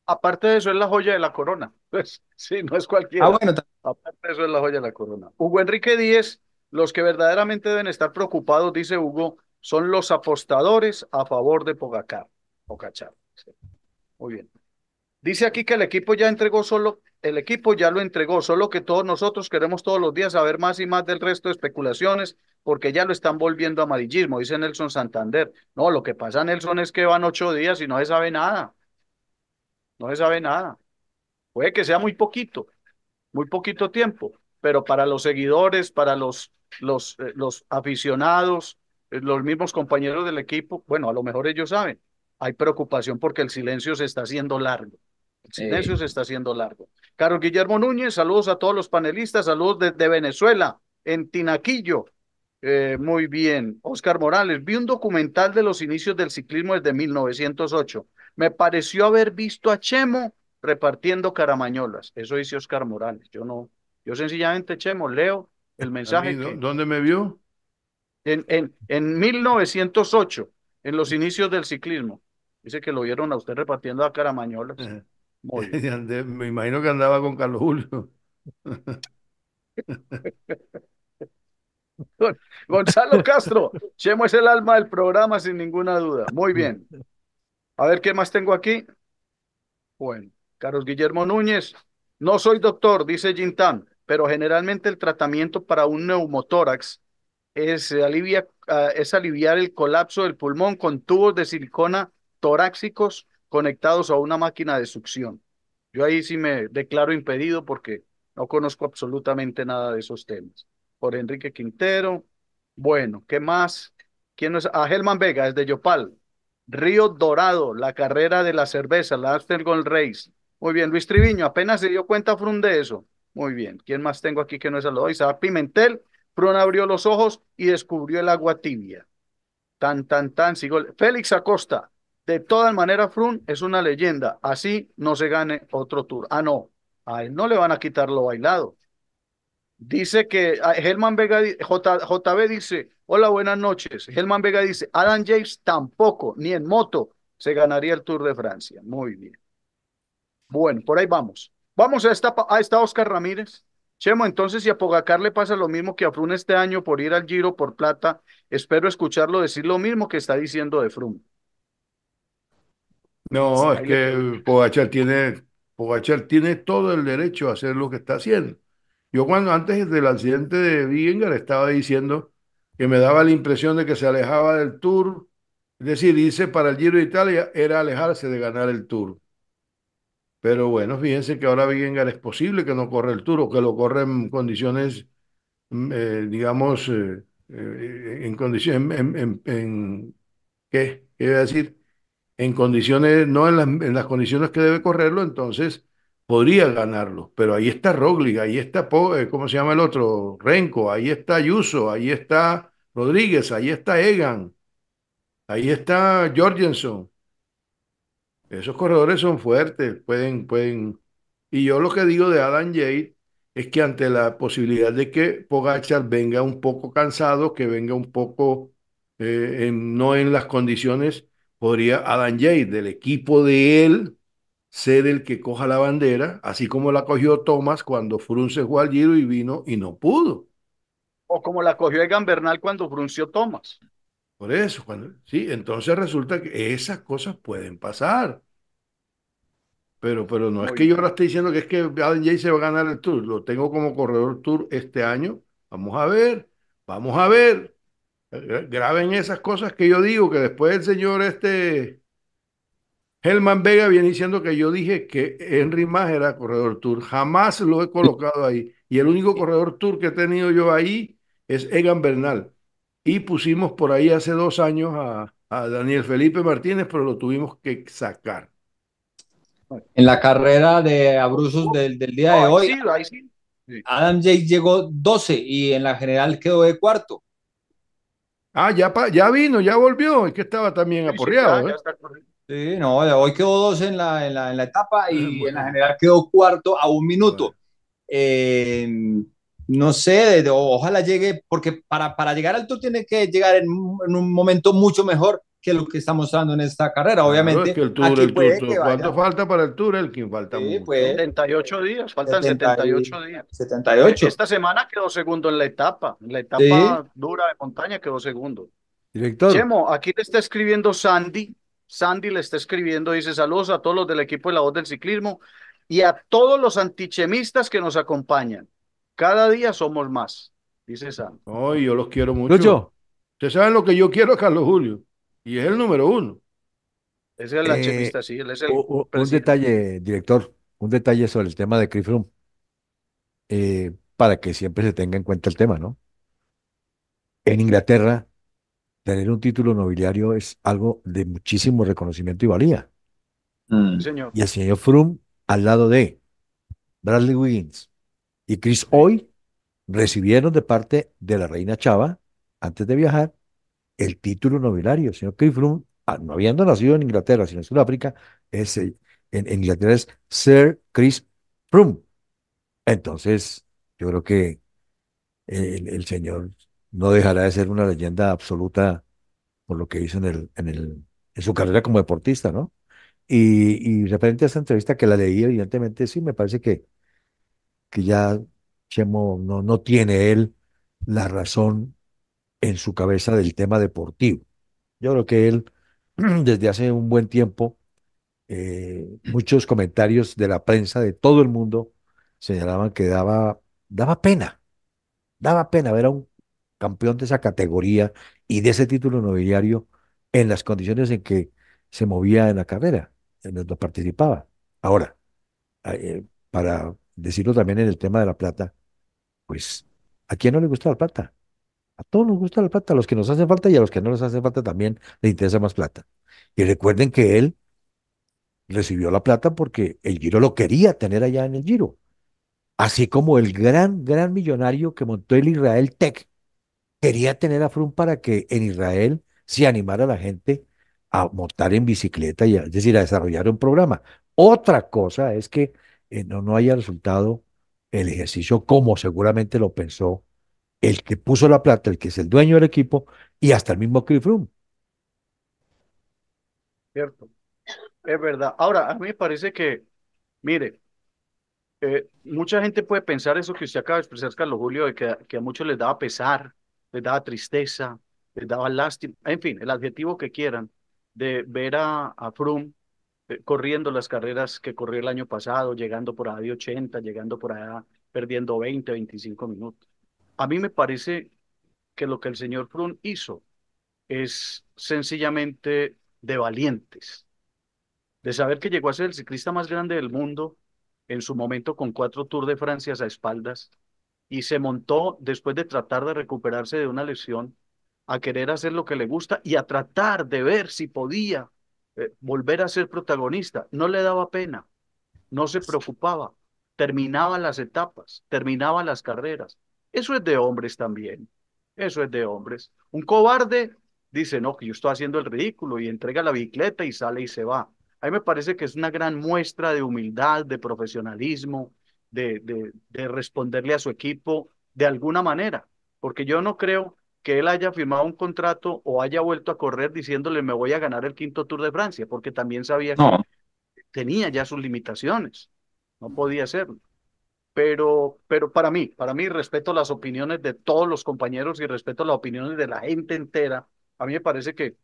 Aparte de eso, es la joya de la corona. Pues, sí, no es cualquiera. Ah, bueno, Aparte de eso, es la joya de la corona. Hugo Enrique Díez, los que verdaderamente deben estar preocupados, dice Hugo, son los apostadores a favor de Pogacar. Pogacar. Muy bien. Dice aquí que el equipo ya entregó solo el equipo ya lo entregó, solo que todos nosotros queremos todos los días saber más y más del resto de especulaciones, porque ya lo están volviendo amarillismo, dice Nelson Santander. No, lo que pasa, Nelson, es que van ocho días y no se sabe nada. No se sabe nada. Puede que sea muy poquito, muy poquito tiempo, pero para los seguidores, para los, los, eh, los aficionados, eh, los mismos compañeros del equipo, bueno, a lo mejor ellos saben, hay preocupación porque el silencio se está haciendo largo. El silencio se está haciendo largo. Carlos Guillermo Núñez, saludos a todos los panelistas, saludos desde Venezuela, en Tinaquillo. Eh, muy bien. Oscar Morales, vi un documental de los inicios del ciclismo desde 1908. Me pareció haber visto a Chemo repartiendo caramañolas. Eso dice Oscar Morales. Yo no, yo sencillamente, Chemo, leo el mensaje. ¿Dónde me vio? En, en, en 1908, en los inicios del ciclismo. Dice que lo vieron a usted repartiendo a caramañolas. Me imagino que andaba con Carlos Julio. Gonzalo Castro, Chemo es el alma del programa sin ninguna duda. Muy bien. A ver qué más tengo aquí. Bueno, Carlos Guillermo Núñez, no soy doctor, dice Gintan, pero generalmente el tratamiento para un neumotórax es, ah, es aliviar el colapso del pulmón con tubos de silicona torácicos conectados a una máquina de succión. Yo ahí sí me declaro impedido porque no conozco absolutamente nada de esos temas. Por Enrique Quintero. Bueno, ¿qué más? ¿Quién es? A ah, Helman Vega, de Yopal. Río Dorado, la carrera de la cerveza, la Gold Race. Muy bien, Luis Triviño, apenas se dio cuenta Frun de eso. Muy bien, ¿quién más tengo aquí que no es lo Pimentel, Frun abrió los ojos y descubrió el agua tibia. Tan, tan, tan, sigo. Félix Acosta, de todas maneras, Frun es una leyenda. Así no se gane otro tour. Ah, no. A él no le van a quitar lo bailado. Dice que Germán ah, Vega, JB dice, hola, buenas noches. Germán Vega dice, Adam James tampoco, ni en moto, se ganaría el Tour de Francia. Muy bien. Bueno, por ahí vamos. Vamos a esta, a esta Oscar Ramírez. Chemo, entonces si a Pogacar le pasa lo mismo que a Frun este año por ir al Giro por plata, espero escucharlo decir lo mismo que está diciendo de Frun. No, es que Pogachar tiene, Pogachar tiene todo el derecho a hacer lo que está haciendo. Yo cuando antes del accidente de Vingar estaba diciendo que me daba la impresión de que se alejaba del Tour, es decir, hice para el Giro de Italia era alejarse de ganar el Tour. Pero bueno, fíjense que ahora Vingar es posible que no corra el Tour o que lo corra en condiciones, mm, eh, digamos, eh, eh, en condiciones, en, ¿qué? ¿Qué iba a decir? en condiciones, no en las, condiciones que debe correrlo, entonces podría ganarlo. Pero ahí está Roglic, ahí está, eh, ¿cómo se llama el otro? Renko, ahí está Ayuso, ahí está Rodríguez, ahí está Egan, ahí está Jorgensen. Esos corredores son fuertes, pueden, pueden. Y yo lo que digo de Adam Jade es que ante la posibilidad de que Pogachar venga un poco cansado, que venga un poco eh, no en las condiciones podría Adam Jay del equipo de él ser el que coja la bandera, así como la cogió Thomas cuando Frunce jugó al Giro y vino y no pudo. O como la cogió Egan Bernal cuando frunció Thomas. Por eso, cuando, sí, entonces resulta que esas cosas pueden pasar. Pero, pero no es que yo ahora esté diciendo que es que Adam Jay se va a ganar el Tour. Lo tengo como corredor Tour este año. Vamos a ver, vamos a ver. Eh, eh, graben esas cosas que yo digo, que después el señor este Helman Vega viene diciendo que yo dije que Henry Más era corredor tour. Jamás lo he colocado ahí. Y el único corredor tour que he tenido yo ahí es Egan Bernal. Y pusimos por ahí hace dos años a, Daniel Felipe Martínez, pero lo tuvimos que sacar. En la carrera de Abruzos del, del día de hoy, Adam Jake llegó 12 y en la general quedó de cuarto. Ah, ya, ya vino, ya volvió. Es que estaba también aporreado. ¿eh? Sí, no, hoy quedó dos en la, en la, etapa y ah, en la general quedó cuarto a un minuto. Eh, no sé, ojalá llegue, porque para, para llegar alto tiene que llegar en, en un momento mucho mejor que lo que estamos dando en esta carrera. Obviamente, tour, aquí ¿cuánto falta para el Tour, Elkin? Falta 78 pues. días, faltan 78 días. 78. Esta semana quedó segundo en la etapa, en la etapa dura de montaña quedó segundo. Director. Chemo, aquí le está escribiendo Sandy, Sandy le está escribiendo, dice saludos a todos los del equipo de la voz del ciclismo y a todos los antichemistas que nos acompañan. Cada día somos más, dice Sandy. Ay, yo los quiero mucho. ustedes saben lo que yo quiero, Carlos Julio? y es el número uno. Es el eh, sí, Un, detalle, director, un detalle sobre el tema de Chris Froome, eh, para que siempre se tenga en cuenta el tema, ¿no? En Inglaterra, tener un título nobiliario es algo de muchísimo reconocimiento y valía. Mm. Y el señor Froome, al lado de Bradley Wiggins y Chris Hoy, recibieron de parte de la reina Chava, antes de viajar, el título nobiliario, El señor Chris ah, no habiendo nacido en Inglaterra, sino en Sudáfrica, eh, en, Inglaterra es Sir Chris Froome. Entonces, yo creo que el, señor no dejará de ser una leyenda absoluta por lo que hizo en, el, en, el, en su carrera como deportista, ¿no? Y, de referente a esta entrevista que la leí, evidentemente sí, me parece que, que ya Chemo no, no tiene él la razón en su cabeza del tema deportivo. Yo creo que él, desde hace un buen tiempo, eh, muchos comentarios de la prensa de todo el mundo señalaban que daba, daba pena, daba pena ver a un campeón de esa categoría y de ese título nobiliario en las condiciones en que se movía en la carrera, en donde participaba. Ahora, eh, para decirlo también en el tema de la plata, pues, ¿a quién no le gusta la plata? A todos nos gusta la plata, a los que nos hace falta y a los que no les hace falta también les interesa más plata. Y recuerden que él recibió la plata porque el Giro lo quería tener allá en el Giro. Así como el gran, gran millonario que montó el Israel Tech quería tener a Frum para que en Israel se animara la gente a montar en bicicleta, y es decir, a desarrollar un programa. Otra cosa es que eh, no, no haya resultado el ejercicio como seguramente lo pensó el que puso la plata, el que es el dueño del equipo, y hasta el mismo Chris Froome. Cierto, es verdad. Ahora, a mí me parece que, mire, eh, mucha gente puede pensar eso que usted acaba de expresar, Carlos Julio, de que, a muchos les daba pesar, les daba tristeza, les daba lástima, en fin, el adjetivo que quieran, de ver a, Froome eh, corriendo las carreras que corrió el año pasado, llegando por de 80, llegando por allá perdiendo 20, 25 minutos. A mí me parece que lo que el señor Prun hizo es sencillamente de valientes, de saber que llegó a ser el ciclista más grande del mundo en su momento con cuatro Tours de Francia a espaldas y se montó después de tratar de recuperarse de una lesión a querer hacer lo que le gusta y a tratar de ver si podía eh, volver a ser protagonista. No le daba pena, no se preocupaba, terminaba las etapas, terminaba las carreras, eso es de hombres también. Eso es de hombres. Un cobarde dice, no, que yo estoy haciendo el ridículo y entrega la bicicleta y sale y se va. A mí me parece que es una gran muestra de humildad, de profesionalismo, de, de, responderle a su equipo de alguna manera, porque yo no creo que él haya firmado un contrato o haya vuelto a correr diciéndole me voy a ganar el quinto Tour de Francia, porque también sabía que tenía ya sus limitaciones, no podía hacerlo pero, pero para mí, para mí respeto las opiniones de todos los compañeros y respeto las opiniones de la gente entera. A mí me parece que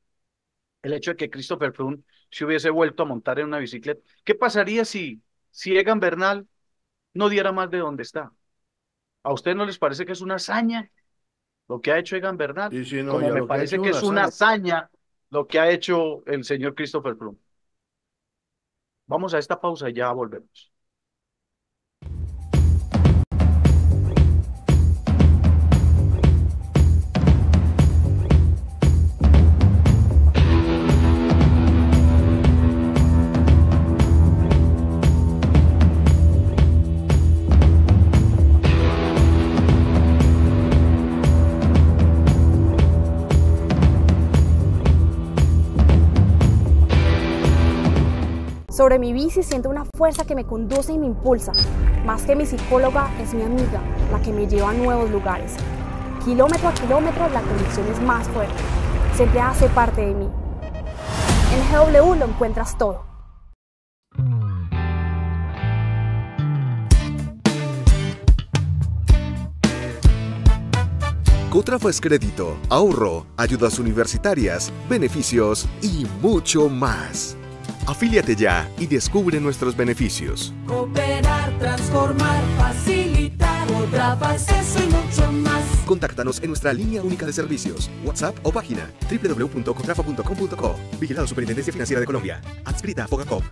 el hecho de que Christopher Froome se hubiese vuelto a montar en una bicicleta, ¿qué pasaría si, si Egan Bernal no diera más de donde está? ¿A usted no les parece que es una hazaña lo que ha hecho Egan Bernal? Sí, me parece que es una hazaña lo que ha hecho el señor Christopher Froome. Vamos a esta pausa y ya volvemos. Sobre mi bici siento una fuerza que me conduce y me impulsa. Más que mi psicóloga, es mi amiga, la que me lleva a nuevos lugares. Kilómetro a kilómetro, la conexión es más fuerte. Se te hace parte de mí. En GW lo encuentras todo. es Crédito, ahorro, ayudas universitarias, beneficios y mucho más. Afíliate ya y descubre nuestros beneficios. Cooperar, transformar, facilitar, otra paz, mucho más. Contáctanos en nuestra línea única de servicios, WhatsApp o página www.cotrafa.com.co. Vigilado Superintendencia Financiera de Colombia. Adscrita a Fogacop.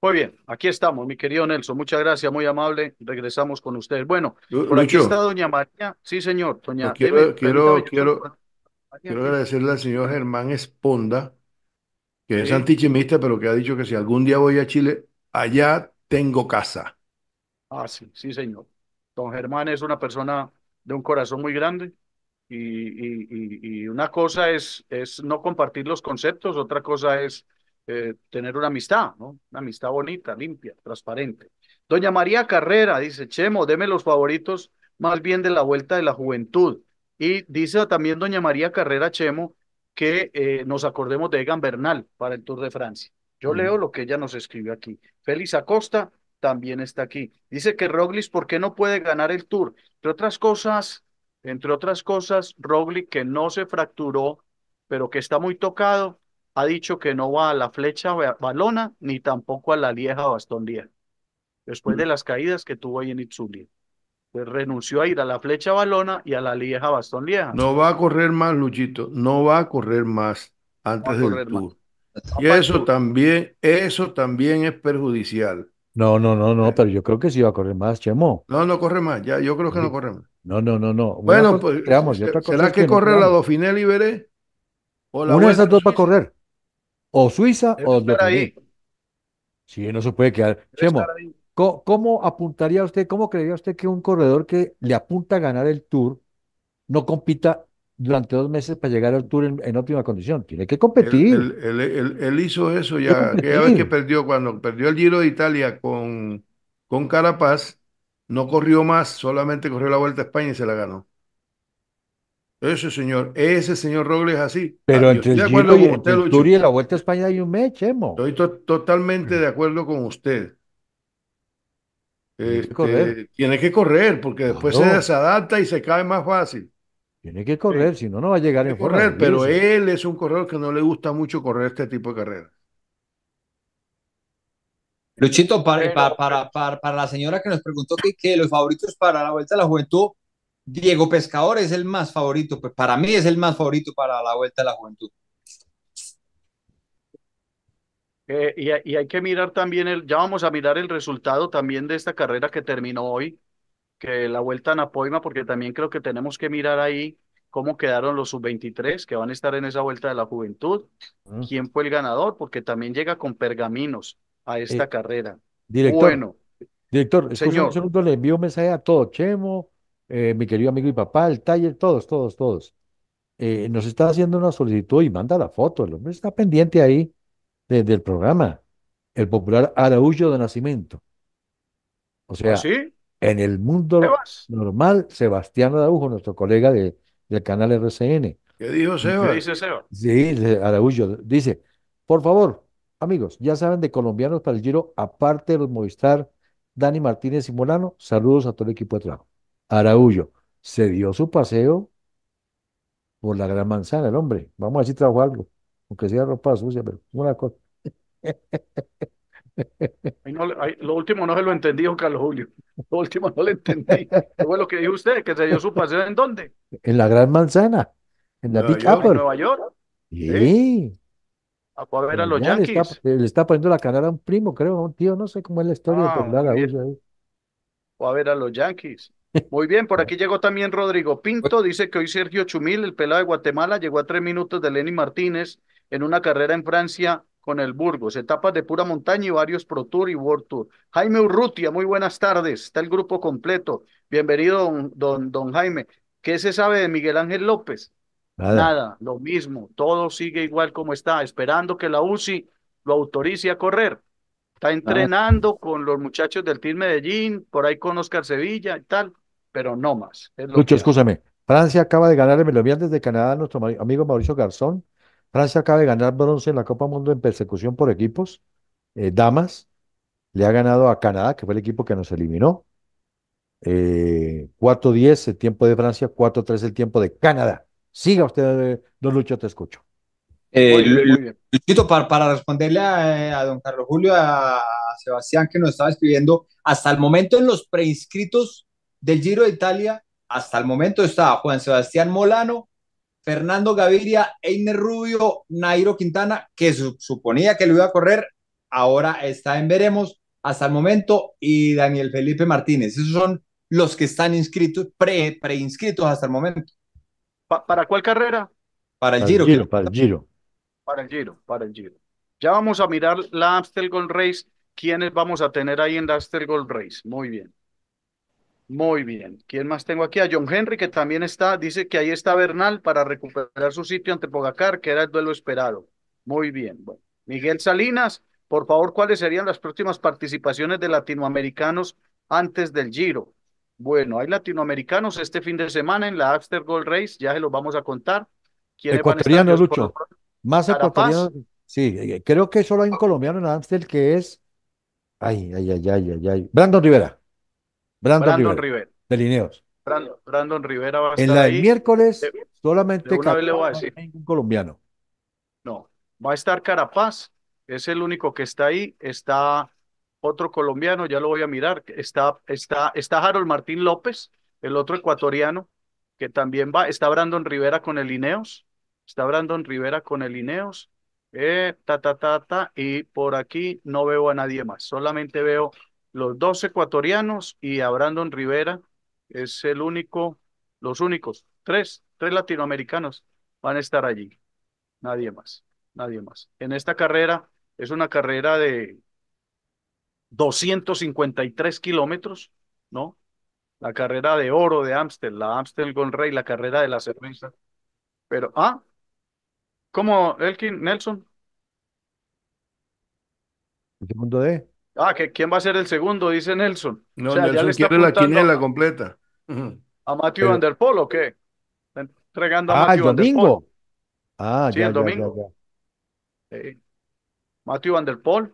Muy bien, aquí estamos, mi querido Nelson. Muchas gracias, muy amable. Regresamos con ustedes. Bueno, por aquí está doña María. Sí, señor, doña. Quiero, quiero, quiero, Quiero agradecerle al señor Germán Esponda, que es antichimista, pero que ha dicho que si algún día voy a Chile, allá tengo casa. Ah, sí, sí, señor. Don Germán es una persona de un corazón muy grande y, una cosa es, es no compartir los conceptos, otra cosa es eh, tener una amistad, ¿no? Una amistad bonita, limpia, transparente. Doña María Carrera dice, Chemo, deme los favoritos más bien de la Vuelta de la Juventud. Y dice también doña María Carrera Chemo que eh, nos acordemos de Egan Bernal para el Tour de Francia. Yo leo mm. lo que ella nos escribió aquí. Félix Acosta también está aquí. Dice que Roglic, ¿por qué no puede ganar el Tour? Entre otras cosas, entre otras cosas, Roglic que no se fracturó, pero que está muy tocado, ha dicho que no va a la flecha balona ni tampoco a la lieja bastón después de mm. las caídas que tuvo ahí en Itzulia pues renunció a ir a la flecha balona y a la lieja bastón lieja. No va a correr más, Luchito, no va a correr más antes del tour. Y eso también, eso también es perjudicial. No, no, no, no, pero yo creo que sí va a correr más, Chemo. No, no corre más, ya, yo creo que no corre más. No, no, no, no. Bueno, pues, ¿será que, corre la Dauphiné Liberé? O de esas dos para correr. O Suiza o Dauphiné. Sí, no se puede quedar. Chemo, ¿Cómo, apuntaría usted, cómo creería usted que un corredor que le apunta a ganar el Tour no compita durante dos meses para llegar al Tour en, óptima condición? Tiene que competir. Él, hizo eso ya, que perdió, cuando perdió el Giro de Italia con, con Carapaz, no corrió más, solamente corrió la Vuelta a España y se la ganó. Ese señor, ese señor Robles es así. Pero entre el, y, Tour y la Vuelta a España hay un mes, Chemo. Estoy totalmente de acuerdo con usted. Este, tiene que correr porque después se desadapta y se cae más fácil. Tiene que correr, si no, no va a llegar a en correr, Pero él es un corredor que no le gusta mucho correr este tipo de carreras. Luchito, para, para, la señora que nos preguntó que, que, los favoritos para la Vuelta a la Juventud, Diego Pescador es el más favorito, pues para mí es el más favorito para la Vuelta a la Juventud. Eh, y, hay que mirar también, el, ya vamos a mirar el resultado también de esta carrera que terminó hoy, que la vuelta a Napoima, porque también creo que tenemos que mirar ahí cómo quedaron los sub-23 que van a estar en esa vuelta de la juventud, mm. quién fue el ganador, porque también llega con pergaminos a eh, esta carrera. Director, bueno, director, señor. un segundo, le envío un mensaje a todo, Chemo, eh, mi querido amigo y papá, el taller, todos, todos, todos. nos está haciendo una solicitud y manda la foto, el hombre está pendiente ahí desde el programa, el popular Araújo de Nacimiento. O sea, ¿Ah, en el mundo normal, Sebastián Araújo, nuestro colega de, del canal RCN. ¿Qué dijo Seba? dice Seba? Sí, Araújo dice, por favor, amigos, ya saben de colombianos para el Giro, aparte de los Movistar, Dani Martínez y Molano, saludos a todo el equipo de trabajo. Araújo, se dio su paseo por la Gran Manzana, el hombre. Vamos a decir trabajo algo aunque sea ropa sucia, pero una cosa. lo último no se lo entendí, Carlos Julio. Lo último no lo entendí. fue lo que dijo usted? ¿Que se dio su paseo en dónde? En la Gran Manzana, en la Big Apple. ¿En Nueva York? Sí. Ah, a ver a los Yankees. Le está, poniendo la cara a un primo, creo, a un tío, no sé cómo es la historia ah, a ver a los Yankees. Muy bien, por aquí llegó también Rodrigo Pinto, dice que hoy Sergio Chumil, el pelado de Guatemala, llegó a tres minutos de Lenny Martínez, en una carrera en Francia con el Burgos, etapas de pura montaña y varios Pro Tour y World Tour. Jaime Urrutia, muy buenas tardes, está el grupo completo. Bienvenido, don, don, Jaime. ¿Qué se sabe de Miguel Ángel López? Nada. lo mismo, todo sigue igual como está, esperando que la UCI lo autorice a correr. Está entrenando con los muchachos del Team Medellín, por ahí con Oscar Sevilla y tal, pero no más. escúchame, Francia acaba de ganar el Melodian desde Canadá, nuestro amigo Mauricio Garzón, Francia acaba de ganar bronce en la Copa Mundo en persecución por equipos. Eh, damas le ha ganado a Canadá, que fue el equipo que nos eliminó. Eh, cuatro 4-10 el tiempo de Francia, 4-3 el tiempo de Canadá. Siga usted, don Lucho, te escucho. Eh, bien, para, para responderle a, don Carlos Julio, a, Sebastián que nos estaba escribiendo, hasta el momento en los preinscritos del Giro de Italia, hasta el momento está Juan Sebastián Molano, Fernando Gaviria, Einer Rubio, Nairo Quintana, que suponía que lo iba a correr, ahora está en veremos hasta el momento, y Daniel Felipe Martínez. Esos son los que están inscritos, pre, preinscritos hasta el momento. ¿Para cuál carrera? Para el, Giro, Para el Giro. Para el Giro, para el Giro. Ya vamos a mirar la Amstel Gold Race, quiénes vamos a tener ahí en la Amstel Gold Race. Muy bien. Muy bien. ¿Quién más tengo aquí? A John Henry, que también está, dice que ahí está Bernal para recuperar su sitio ante Pogacar, que era el duelo esperado. Muy bien. Bueno. Miguel Salinas, por favor, ¿cuáles serían las próximas participaciones de latinoamericanos antes del Giro? Bueno, hay latinoamericanos este fin de semana en la After Gold Race, ya se los vamos a contar. Ecuatoriano, Lucho. Más ecuatoriano. Sí, eh, creo que solo hay un colombiano en Amstel que es. Ay, ay, ay, ay, ay, ay. Brandon Rivera. Brandon, Rivera, de Brandon, Brandon Rivera va a estar En la miércoles solamente colombiano. No, va a estar Carapaz, es el único que está ahí, está otro colombiano, ya lo voy a mirar, está, está, está Harold Martín López, el otro ecuatoriano, que también va, está Brandon Rivera con el Ineos, está Brandon Rivera con el Ineos, eh, ta, ta, ta, y por aquí no veo a nadie más, solamente veo los dos ecuatorianos y a Brandon Rivera, es el único, los únicos, tres, tres latinoamericanos van a estar allí, nadie más, nadie más. En esta carrera es una carrera de 253 kilómetros, ¿no? La carrera de oro de Amstel, la Amstel Gold la carrera de la cerveza. Pero, ah, ¿cómo, Elkin, Nelson? qué segundo D? Ah, quién va a ser el segundo, dice Nelson. No, o sea, Nelson quiere la quiniela completa. ¿A Matthew Van Der Poel o qué? entregando a ah, Van Der Ah, el domingo. Ya, eh, Matthew Van Der Poel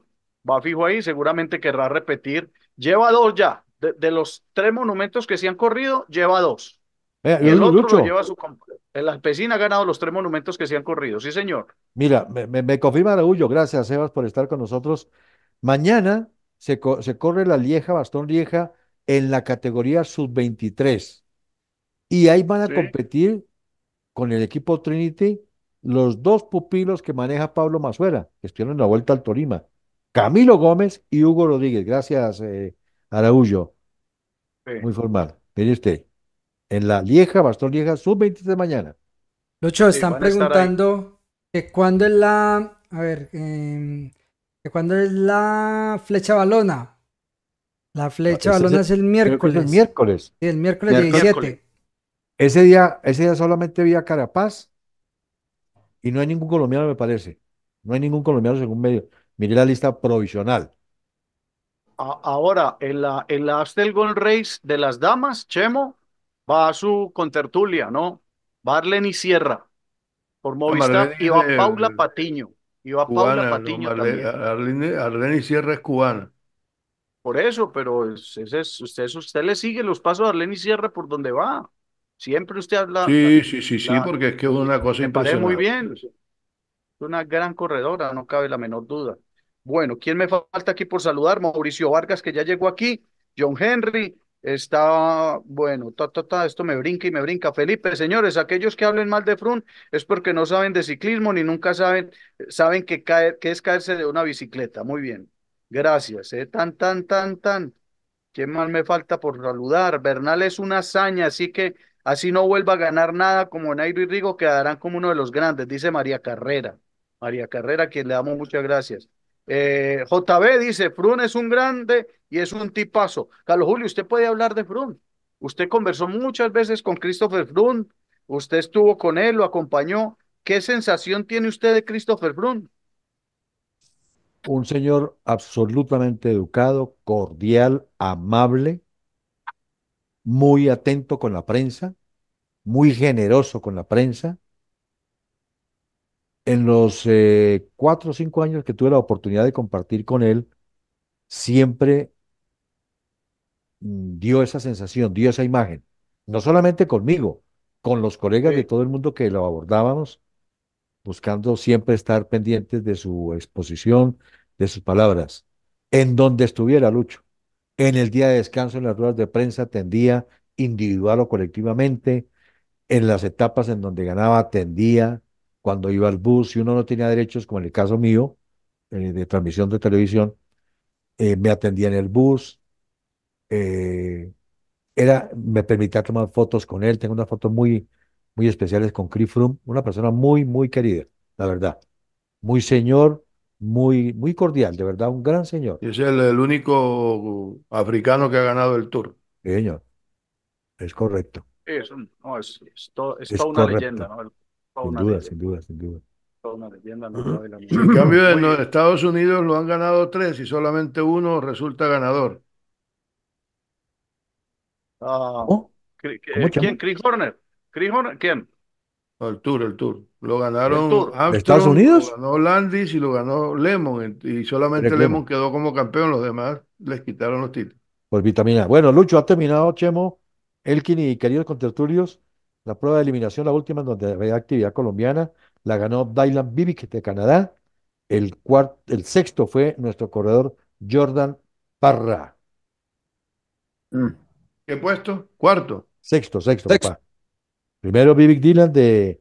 va fijo ahí, seguramente querrá repetir. Lleva dos ya. De, los tres monumentos que se han corrido, lleva dos. Eh, y el otro lleva el ha ganado los tres monumentos que se han corrido, sí señor. Mira, me, confirma Araújo, gracias Sebas por estar con nosotros. Mañana se, corre la Lieja, Bastón Lieja, en la categoría sub-23. Y ahí van a competir con el equipo Trinity los dos pupilos que maneja Pablo Masuera, que estuvieron en la vuelta al Torima, Camilo Gómez y Hugo Rodríguez. Gracias, eh, Araújo. Muy formal. Mire usted, en la Lieja, Bastón Lieja, sub-23 de mañana. Lucho, están preguntando que cuándo es la. A ver, em, ¿Cuándo es la flecha balona? La flecha ah, balona es, el miércoles. el miércoles. Sí, el miércoles, 17. Ese día, ese día solamente vi a Carapaz y no hay ningún colombiano, me parece. No hay ningún colombiano según medio. Miré la lista provisional. Ahora, en la, en la Astel Gold Race de las damas, Chemo va a su contertulia, ¿no? Barlen y Sierra por ah, Movistar y va Paula Patiño. Y va Paula Patiño también. Sierra es cubana. Por eso, pero es, usted, usted le sigue los pasos de Arlene Sierra por donde va. Siempre usted habla. Sí, sí, sí, sí, porque es que es una cosa muy bien. Es una gran corredora, no cabe la menor duda. Bueno, ¿quién me falta aquí por saludar? Mauricio Vargas, que ya llegó aquí. John Henry, Está bueno, esto me brinca y me brinca. Felipe, señores, aquellos que hablen mal de Frun es porque no saben de ciclismo ni nunca saben, saben que, caer, que es caerse de una bicicleta. Muy bien, gracias. ¿eh? Tan, tan, tan, tan. ¿Qué más me falta por saludar? Bernal es una hazaña, así que así no vuelva a ganar nada como Nairo y Rigo, quedarán como uno de los grandes, dice María Carrera. María Carrera, quien le damos muchas gracias. Eh, JB dice, Frun es un grande y es un tipazo. Carlos Julio, usted puede hablar de Frun. Usted conversó muchas veces con Christopher Frun, usted estuvo con él, lo acompañó. ¿Qué sensación tiene usted de Christopher Frun? Un señor absolutamente educado, cordial, amable, muy atento con la prensa, muy generoso con la prensa, en los eh, cuatro o cinco años que tuve la oportunidad de compartir con él, siempre mm, dio esa sensación, dio esa imagen, no solamente conmigo, con los colegas de todo el mundo que lo abordábamos, buscando siempre estar pendientes de su exposición, de sus palabras, en donde estuviera Lucho. En el día de descanso, en las ruedas de prensa, atendía individual o colectivamente, en las etapas en donde ganaba, atendía, cuando iba al bus y uno no tenía derechos, como en el caso mío, eh, de transmisión de televisión, eh, me atendía en el bus, eh, era, me permitía tomar fotos con él, tengo unas fotos muy, muy especiales con Chris Froome, una persona muy, muy querida, la verdad, muy señor, muy, muy cordial, de verdad, un gran señor. Y es el, único africano que ha ganado el Tour. señor, es correcto. es, toda una leyenda, ¿no? sin duda, sin duda, sin duda. En cambio, en los Estados Unidos lo han ganado tres y solamente uno resulta ganador. Ah, ¿Quién? ¿Chris Horner? ¿Chris Horner? ¿Quién? el Tour, el Tour. Lo ganaron Estados Unidos. Lo ganó Landis y lo ganó Lemon. Y solamente Lemon. quedó como campeón. Los demás les quitaron los títulos. Por pues vitamina. Bueno, Lucho, ha terminado, Chemo, Elkin y queridos contertulios. La prueba de eliminación, la última, donde había actividad colombiana, la ganó Dylan Bibic de Canadá. El, el sexto fue nuestro corredor Jordan Parra. Mm. ¿Qué puesto? Cuarto. Sexto, sexto, Primero Vivic Dylan de,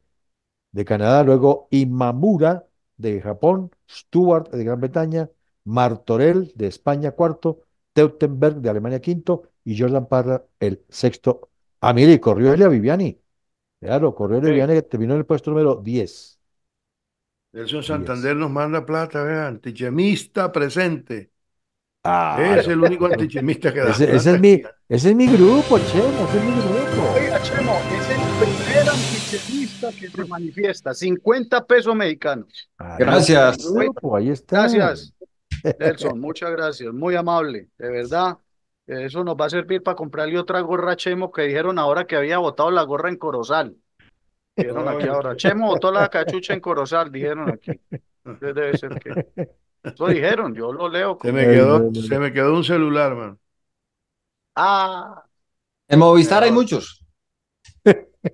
Canadá, luego Imamura de Japón, Stuart de Gran Bretaña, Martorell de España cuarto, Teutenberg de Alemania quinto y Jordan Parra el sexto. Ah, mire, corrió a Viviani Claro, Correo sí. que terminó en el puesto número 10. Nelson Santander nos manda plata, vean, antichemista presente. Ah, es el único antichemista que da. Ese, es mi, ese es mi grupo, Chemo, ese es mi grupo. Oiga, Chemo, es el primer antichemista que se manifiesta. 50 pesos mexicanos. Ah, gracias. Grupo, ahí está. Gracias, Nelson, muchas gracias. Muy amable, de verdad. Eso nos va a servir para comprarle otra gorra Chemo que dijeron ahora que había botado la gorra en Corozal. Dijeron aquí ahora, Chemo botó la cachucha en Corozal, dijeron aquí. debe ser que. Eso dijeron, yo lo leo. Se me quedó, se me quedó un celular, man. Ah. En Movistar hay muchos.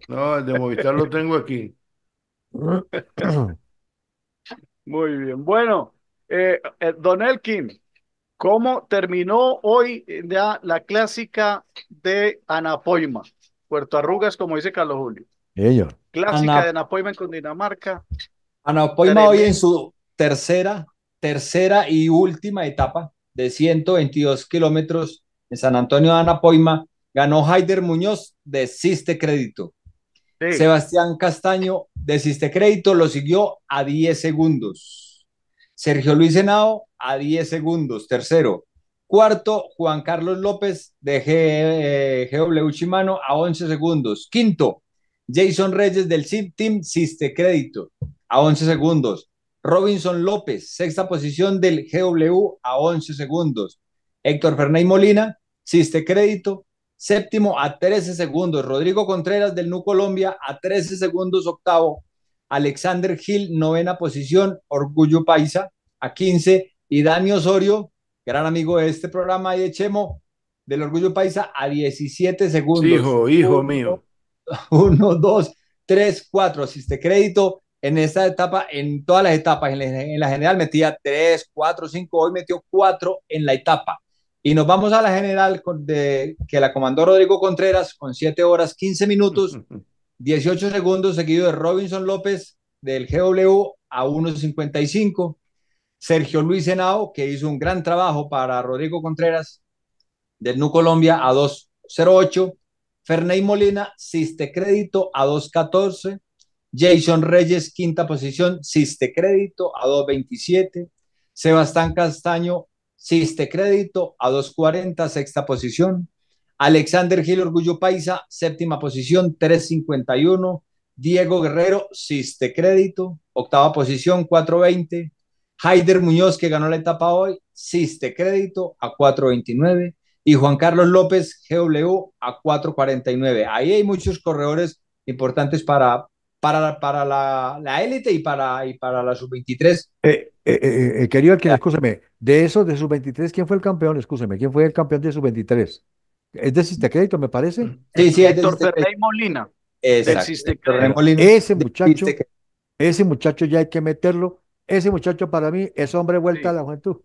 No, el de Movistar lo tengo aquí. Muy bien. Bueno, eh, eh, Don Elkin, ¿Cómo terminó hoy eh, ya la clásica de Anapoima? Puerto Arrugas, como dice Carlos Julio. Clásica de Anapoima con Dinamarca. Anapoima hoy en su tercera, tercera y última etapa de 122 kilómetros en San Antonio de Anapoima. Ganó Haider Muñoz de Siste Crédito. Sebastián Castaño de Siste Crédito lo siguió a 10 segundos. Sergio Luis Senado a 10 segundos, tercero. Cuarto, Juan Carlos López de GW eh, Shimano a 11 segundos. Quinto, Jason Reyes del Team Siste Crédito a 11 segundos. Robinson López, sexta posición del GW a 11 segundos. Héctor Fernández Molina, Siste Crédito, séptimo a 13 segundos. Rodrigo Contreras del Nu Colombia a 13 segundos, octavo. Alexander Gil, novena posición, Orgullo Paisa, a 15, y Dani Osorio, gran amigo de este programa y de Chemo, del Orgullo Paisa, a 17 segundos. Hijo, hijo uno, dos, tres, cuatro. 3, 4, asiste crédito. En esta etapa, en todas las etapas, en la, general metía tres, cuatro, cinco, hoy metió cuatro en la etapa. Y nos vamos a la general que la comandó Rodrigo Contreras con siete horas quince minutos. 18 segundos seguido de Robinson López del GW a 1.55. Sergio Luis Henao, que hizo un gran trabajo para Rodrigo Contreras del Nu Colombia a 2.08. Ferney Molina, Siste Crédito a 2.14. Jason Reyes, quinta posición, Siste Crédito a 2.27. Sebastián Castaño, Siste Crédito a 2.40, sexta posición. Alexander Gil Orgullo Paisa, séptima posición, 351. Diego Guerrero, Siste Crédito, octava posición, 420. Haider Muñoz, que ganó la etapa hoy, Siste Crédito a 429. Y Juan Carlos López, GW a 449. Ahí hay muchos corredores importantes para, para, para la élite y, para, y para la sub-23. Eh, eh, eh, querido, escúcheme, de esos de sub-23, ¿quién fue el campeón? Escúcheme, ¿quién fue el campeón de sub-23? Es de Sistecrédito, me parece. Mm. Sí, sí, Héctor Ferrey Molina. Exacto. Ese muchacho, ese muchacho ya hay que meterlo. Ese muchacho para mí es hombre vuelta a la juventud.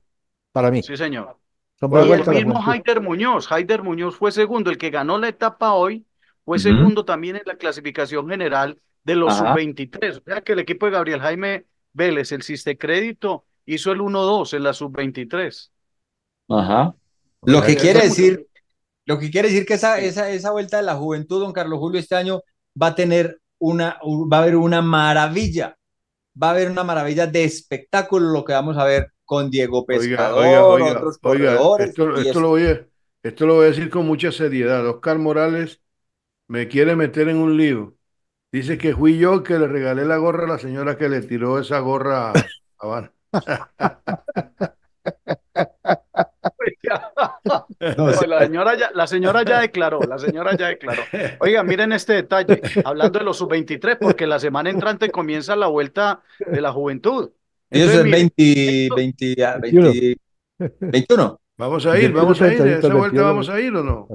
Para mí. Sí, señor. el mismo Haider Muñoz. Haider Muñoz fue segundo. El que ganó la etapa hoy fue segundo también en la clasificación general de los sub-23. O sea que el equipo de Gabriel Jaime Vélez, el Sistecrédito, hizo el 1-2 en la sub-23. Ajá. Lo que quiere pues, decir lo que quiere decir que esa, esa, vuelta de la juventud, don Carlos Julio, este año va a tener una, va a haber una maravilla, va a haber una maravilla de espectáculo lo que vamos a ver con Diego Pescador, oiga, oiga, oiga, otros Esto, lo voy a, decir con mucha seriedad. Oscar Morales me quiere meter en un lío. Dice que fui yo que le regalé la gorra a la señora que le tiró esa gorra a Van la, señora ya, la señora ya declaró, la señora ya declaró. Oiga, miren este detalle, hablando de los sub-23, porque la semana entrante comienza la vuelta de la juventud. es 20, ah, Vamos a ir, vamos a ir, esa vuelta vamos a ir o no.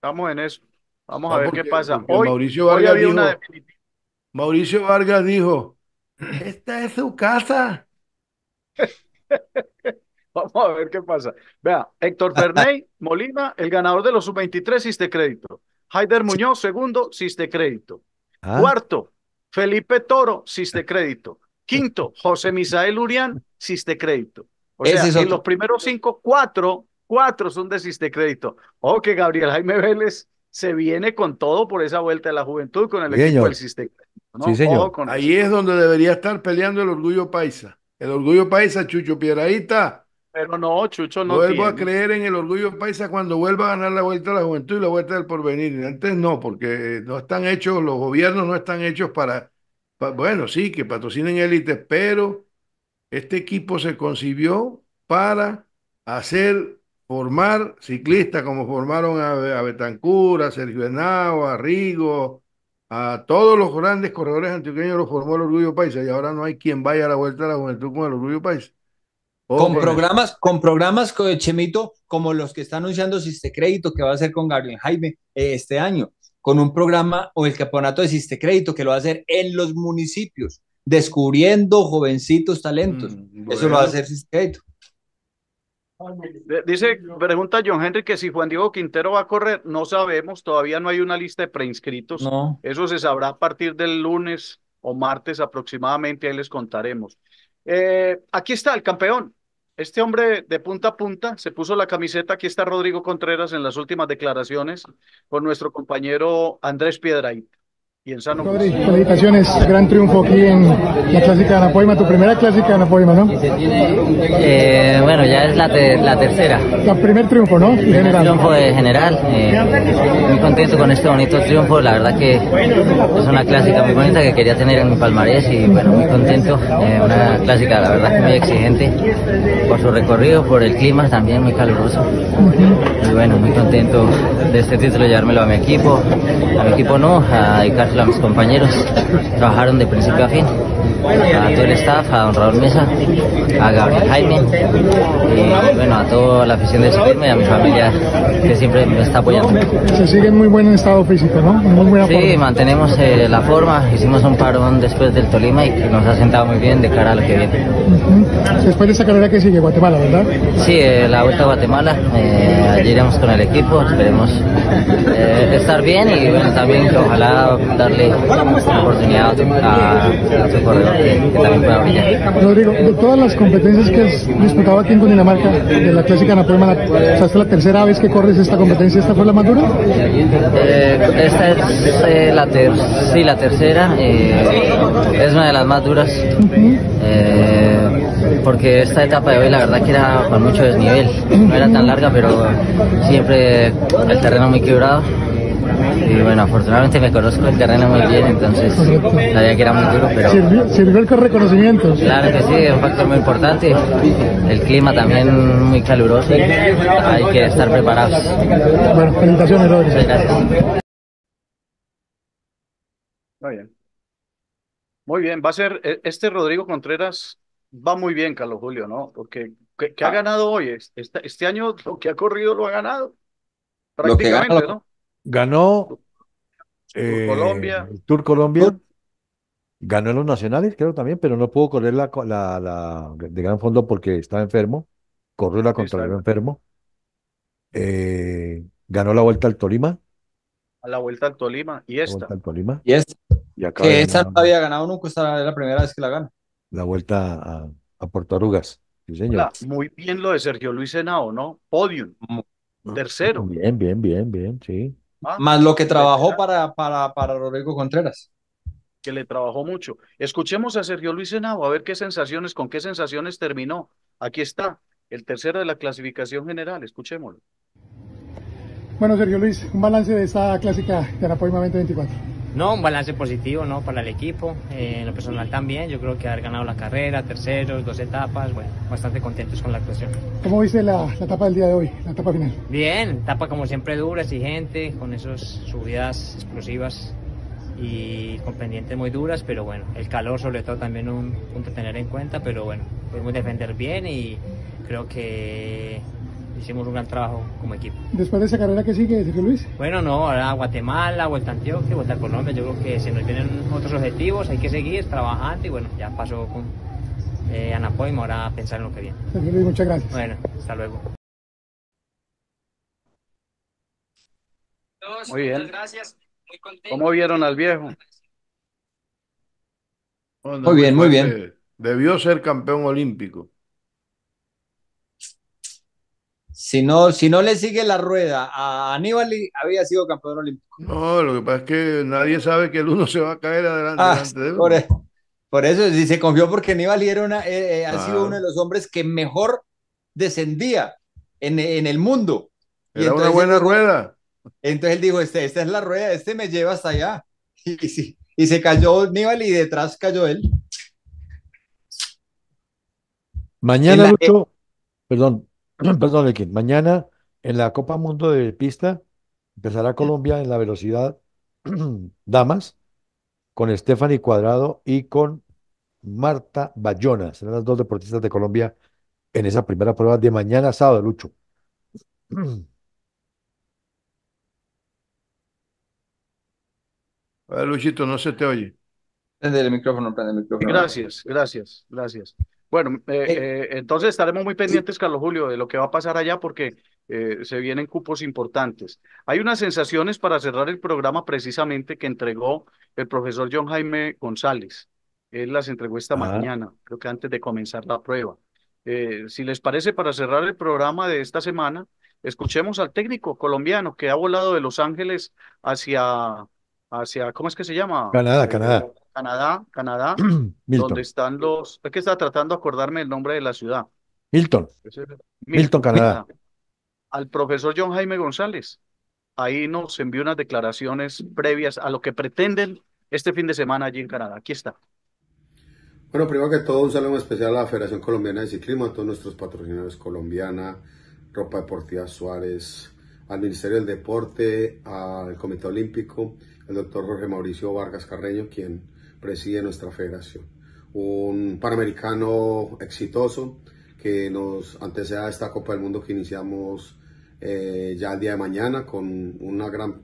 Estamos, en eso, Vamos a ah, ver qué pasa. Mauricio Vargas Mauricio Vargas dijo, esta es su casa. Vamos a ver qué pasa. Vea, Héctor terney Molina, el ganador de los sub-23, Siste Crédito. Haider Muñoz, segundo, existe Crédito. Ah. Cuarto, Felipe Toro, existe Crédito. Quinto, José Misael Urián, existe Crédito. O sea, si los primeros cinco, cuatro, cuatro son de existe Crédito. Ojo que Gabriel Jaime Vélez se viene con todo por esa vuelta de la juventud con el equipo del sistema. Ahí es donde debería estar peleando el orgullo paisa. El orgullo paisa, Chucho Piedraíta pero no, Chucho no. Vuelvo a creer en el orgullo paisa cuando vuelva a ganar la vuelta a la juventud y la vuelta del porvenir. Antes no, porque no están hechos, los gobiernos no están hechos para, bueno, sí, que patrocinen élites, pero este equipo se concibió para hacer formar ciclistas como formaron a, Betancur, a Sergio Henao, a Rigo, a todos los grandes corredores antioqueños los formó el Orgullo Paisa y ahora no hay quien vaya a la vuelta a la juventud con el Orgullo Paisa con, programas, con programas con Chemito como los que está anunciando Siste Crédito que va a hacer con Gabriel Jaime eh, este año, con un programa o el campeonato de Siste Crédito que lo va a hacer en los municipios, descubriendo jovencitos talentos. Mm, Eso lo va a hacer Siste Crédito. Dice, pregunta John Henry que si Juan Diego Quintero va a correr, no sabemos, todavía no hay una lista de preinscritos. Eso se sabrá a partir del lunes o martes aproximadamente, ahí les contaremos. Eh, aquí está el campeón. Este hombre de punta a punta se puso la camiseta. Aquí está Rodrigo Contreras en las últimas declaraciones con nuestro compañero Andrés Piedraíta y en felicitaciones, gran triunfo aquí en la clásica de Anapoima, tu primera clásica de Anapoima, ¿no? Eh, bueno, ya es la, tercera. El primer triunfo, ¿no? El triunfo de general. Eh, muy contento con este bonito triunfo, la verdad que es una clásica muy bonita que quería tener en mi palmarés y bueno, muy contento. Eh, una clásica, la verdad, muy exigente por su recorrido, por el clima también muy caluroso. Y bueno, muy contento de este título, llevármelo a mi equipo, a mi equipo no, a dedicarse los compañeros trabajaron de principio a fin a todo el staff, a don Raúl Mesa, a Gabriel Jaime y bueno, a toda la afición de y a mi familia que siempre me está apoyando. Se sigue en muy buen estado físico, ¿no? Muy sí, mantenemos eh, la forma, hicimos un parón después del Tolima y que nos ha sentado muy bien de cara a lo que viene. Después de esa carrera que sigue, Guatemala, ¿verdad? Sí, eh, la Vuelta a Guatemala, eh, allí iremos con el equipo, esperemos estar bien y bueno, también ojalá darle oportunidad a, a su corredor. Rodrigo, de todas las competencias que has disputado aquí en Cundinamarca, de la clásica Napoleón, o sea, la tercera vez que corres esta competencia, ¿esta fue la más dura? Eh, esta es eh, la, tercera, eh, es una de las más duras. porque esta etapa de hoy la verdad que era con mucho desnivel, no era tan larga pero siempre el terreno muy quebrado y bueno, afortunadamente me conozco el terreno muy bien, entonces sabía que era muy duro, pero... ¿Sirvió, el reconocimiento? Claro que sí, es un factor muy importante. El clima también muy caluroso, hay que estar preparados. Bueno, felicitaciones, Muy bien. Muy bien, va a ser, eh, este Rodrigo Contreras va muy bien, Carlos Julio, ¿no? Porque que, ha ah. ganado hoy, este, año lo que ha corrido lo ha ganado. Prácticamente, ¿no? ganó eh, Colombia. el Tour Colombia, ganó en los nacionales, creo también, pero no pudo correr la, la, de gran fondo porque estaba enfermo, corrió la el enfermo, eh, ganó la vuelta al Tolima. A la vuelta al Tolima, y esta. La al Y esta. que esa había ganado nunca, esta es la primera vez que la gana. La vuelta a, a Puerto Arugas. muy bien lo de Sergio Luis Senao, ¿no? Podium. Tercero. Bien, bien, bien, bien, sí. Ah, Más lo que trabajó para, para, Rodrigo Contreras que le trabajó mucho. Escuchemos a Sergio Luis Senado, a ver qué sensaciones, con qué sensaciones terminó. Aquí está, el tercero de la clasificación general, escuchémoslo. Bueno, Sergio Luis, un balance de esta clásica de Anapoima 2024. No, un balance positivo ¿no? para el equipo, eh, en lo personal también. Yo creo que haber ganado la carrera, terceros, dos etapas, bueno, bastante contentos con la actuación. ¿Cómo viste la, etapa del día de hoy, la etapa final? Bien, etapa como siempre dura, exigente, con esas subidas explosivas y con pendientes muy duras, pero bueno, el calor sobre todo también un punto a tener en cuenta, pero bueno, podemos defender bien y creo que hicimos un gran trabajo como equipo. ¿Después de esa carrera qué sigue, Sergio Luis? Bueno, no, ahora Guatemala, vuelta a Antioquia, vuelta a Colombia. Yo creo que si nos vienen otros objetivos, hay que seguir trabajando y bueno, ya pasó con eh, Anapoima, ahora a pensar en lo que viene. Sergio Luis, muchas gracias. Bueno, hasta luego. Muy bien. gracias. Muy ¿Cómo vieron al viejo? muy bien, muy bien. Eh, debió ser campeón olímpico. Si no, si no le sigue la rueda a Aníbal, había sido campeón olímpico. No, lo que pasa es que nadie sabe que el uno se va a caer adelante. Ah, e-, por, eso, si se confió porque Aníbal era eh, eh, ha sido uno de los hombres que mejor descendía en, el mundo. Era una buena rueda. Entonces él dijo, este, esta es la rueda, este me lleva hasta allá. Y, se cayó Aníbal y detrás cayó él. Mañana, e-, perdón, perdón, mañana en la Copa Mundo de Pista empezará Colombia en la velocidad damas con Stephanie Cuadrado y con Marta Bayona. Serán las dos deportistas de Colombia en esa primera prueba de mañana sábado, Lucho. Luchito, no se te oye. Prende el micrófono, prende el micrófono. Gracias, gracias, gracias. Bueno, eh, eh, eh, entonces estaremos muy pendientes, Carlos Julio, de lo que va a pasar allá porque se vienen cupos importantes. Hay unas sensaciones para cerrar el programa precisamente que entregó el profesor John Jaime González. Él las entregó esta mañana, creo que antes de comenzar la prueba. si les parece, para cerrar el programa de esta semana, escuchemos al técnico colombiano que ha volado de Los Ángeles hacia, hacia ¿cómo es que se llama? Canadá, Canadá. Canadá, Canadá, donde están los, es que está tratando de acordarme el nombre de la ciudad. Milton. Milton, Canadá. Al profesor John Jaime González. Ahí nos envió unas declaraciones previas a lo que pretenden este fin de semana allí en Canadá. Aquí está. Bueno, primero que todo, un saludo especial a la Federación Colombiana de Ciclismo, a todos nuestros patrocinadores colombiana, Ropa Deportiva Suárez, al Ministerio del Deporte, al Comité Olímpico, el doctor Jorge Mauricio Vargas Carreño, quien preside nuestra federación. Un panamericano exitoso que nos antecede a esta Copa del Mundo que iniciamos eh, ya el día de mañana con una gran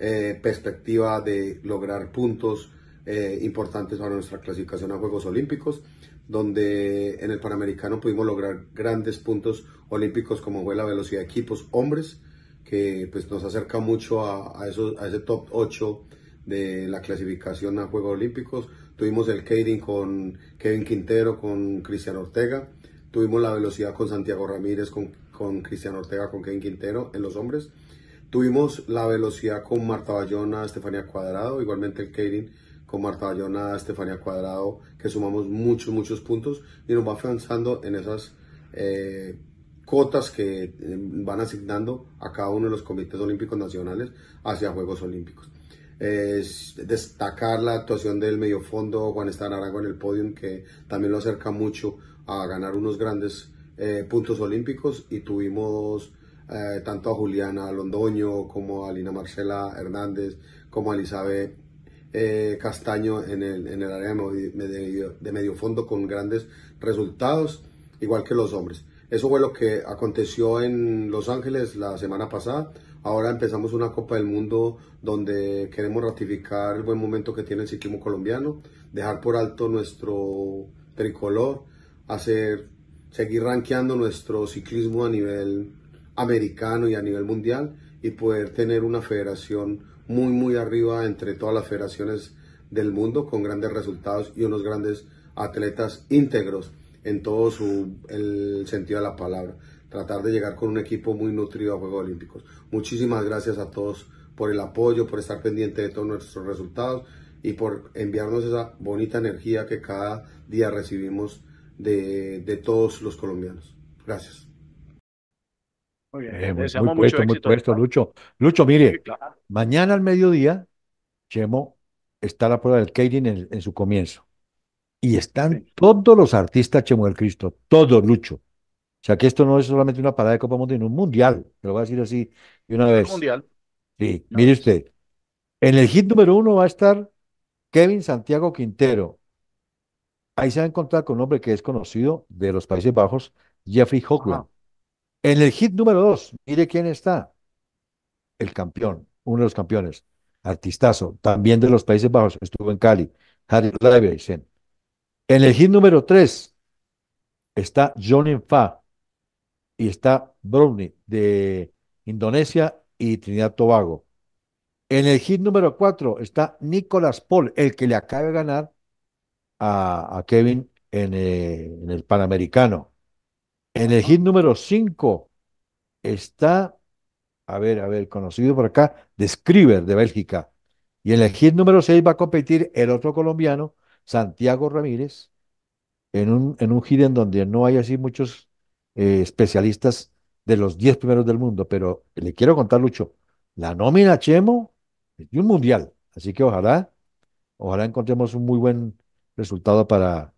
eh, perspectiva de lograr puntos eh, importantes para nuestra clasificación a Juegos Olímpicos, donde en el Panamericano pudimos lograr grandes puntos olímpicos como fue la velocidad equipos hombres, que pues nos acerca mucho a, a ese top 8 de la clasificación a Juegos Olímpicos. Tuvimos el catering con Kevin Quintero, con Cristian Ortega. Tuvimos la velocidad con Santiago Ramírez, con, con Ortega, con Kevin Quintero en los hombres. Tuvimos la velocidad con Marta Bayona, Estefanía Cuadrado, igualmente el Kading con Marta Bayona, Estefanía Cuadrado, que sumamos muchos, muchos puntos y nos va avanzando en esas eh, cotas que eh, van asignando a cada uno de los comités olímpicos nacionales hacia Juegos Olímpicos es destacar la actuación del fondo Juan Estar Arango en el podium, que también lo acerca mucho a ganar unos grandes eh, puntos olímpicos. Y tuvimos eh, tanto a Juliana Londoño como a Lina Marcela Hernández, como a Elizabeth eh, Castaño en el, área de, de, fondo con grandes resultados, igual que los hombres. Eso fue lo que aconteció en Los Ángeles la semana pasada. Ahora empezamos una Copa del Mundo donde queremos ratificar el buen momento que tiene el ciclismo colombiano, dejar por alto nuestro tricolor, hacer, seguir rankeando nuestro ciclismo a nivel americano y a nivel mundial y poder tener una federación muy, muy arriba entre todas las federaciones del mundo con grandes resultados y unos grandes atletas íntegros en todo su, el sentido de la palabra tratar de llegar con un equipo muy nutrido a Juegos Olímpicos. Muchísimas gracias a todos por el apoyo, por estar pendiente de todos nuestros resultados y por enviarnos esa bonita energía que cada día recibimos de, de todos los colombianos. Gracias. Muy bien, eh, muy, mucho puesto, Lucho. Lucho, mire, mañana al mediodía, Chemo está la prueba del Keirin en, su comienzo. Y están todos los artistas Chemo del Cristo, todos, Lucho. O sea, que esto no es solamente una parada de Copa Mundial, sino un mundial. Te lo voy a decir así de una vez. Mundial. Sí, mire usted. En el hit número uno va a estar Kevin Santiago Quintero. Ahí se va a encontrar con un hombre que es conocido de los Países Bajos, Jeffrey Hoagland. En el hit número dos, mire quién está. El campeón, uno de los campeones, artistazo, también de los Países Bajos, estuvo en Cali, Harry En el hit número tres está John Fa, y está Brownie de Indonesia y Trinidad Tobago. En el hit número 4 está Nicolas Paul, el que le acaba de ganar a, Kevin eh, en, el Panamericano. En el hit número 5 está, a ver, a ver, conocido por acá, de de Bélgica. Y en el hit número 6 va a competir el otro colombiano, Santiago Ramírez, en un, en un hit en donde no hay así muchos eh, especialistas de los 10 primeros del mundo, pero le quiero contar, Lucho, la nómina Chemo es de un mundial, así que ojalá, ojalá encontremos un muy buen resultado para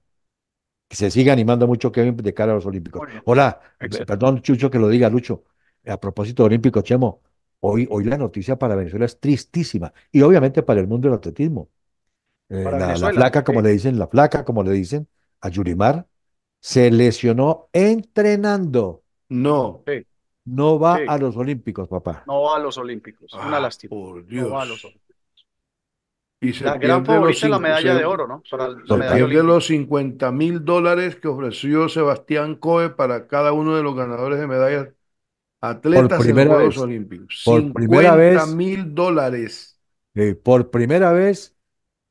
que se siga animando mucho Kevin de cara a los Olímpicos. Hola, eh, perdón Chucho que lo diga, Lucho, a propósito Olímpico Chemo, hoy, hoy la noticia para Venezuela es tristísima y obviamente para el mundo del atletismo. Eh, la, placa como le dicen, la flaca, como le dicen, a Yurimar, se lesionó entrenando. No. No va a los Olímpicos, papá. No va a los Olímpicos. Una ah, lástima. Por Dios. No va a los Olímpicos. Y se la gran favorita la medalla de oro, ¿no? Para la se los 50 mil dólares que ofreció Sebastián Coe para cada uno de los ganadores de medallas atletas en los Juegos Olímpicos. Por primera vez. mil dólares. Eh, por primera vez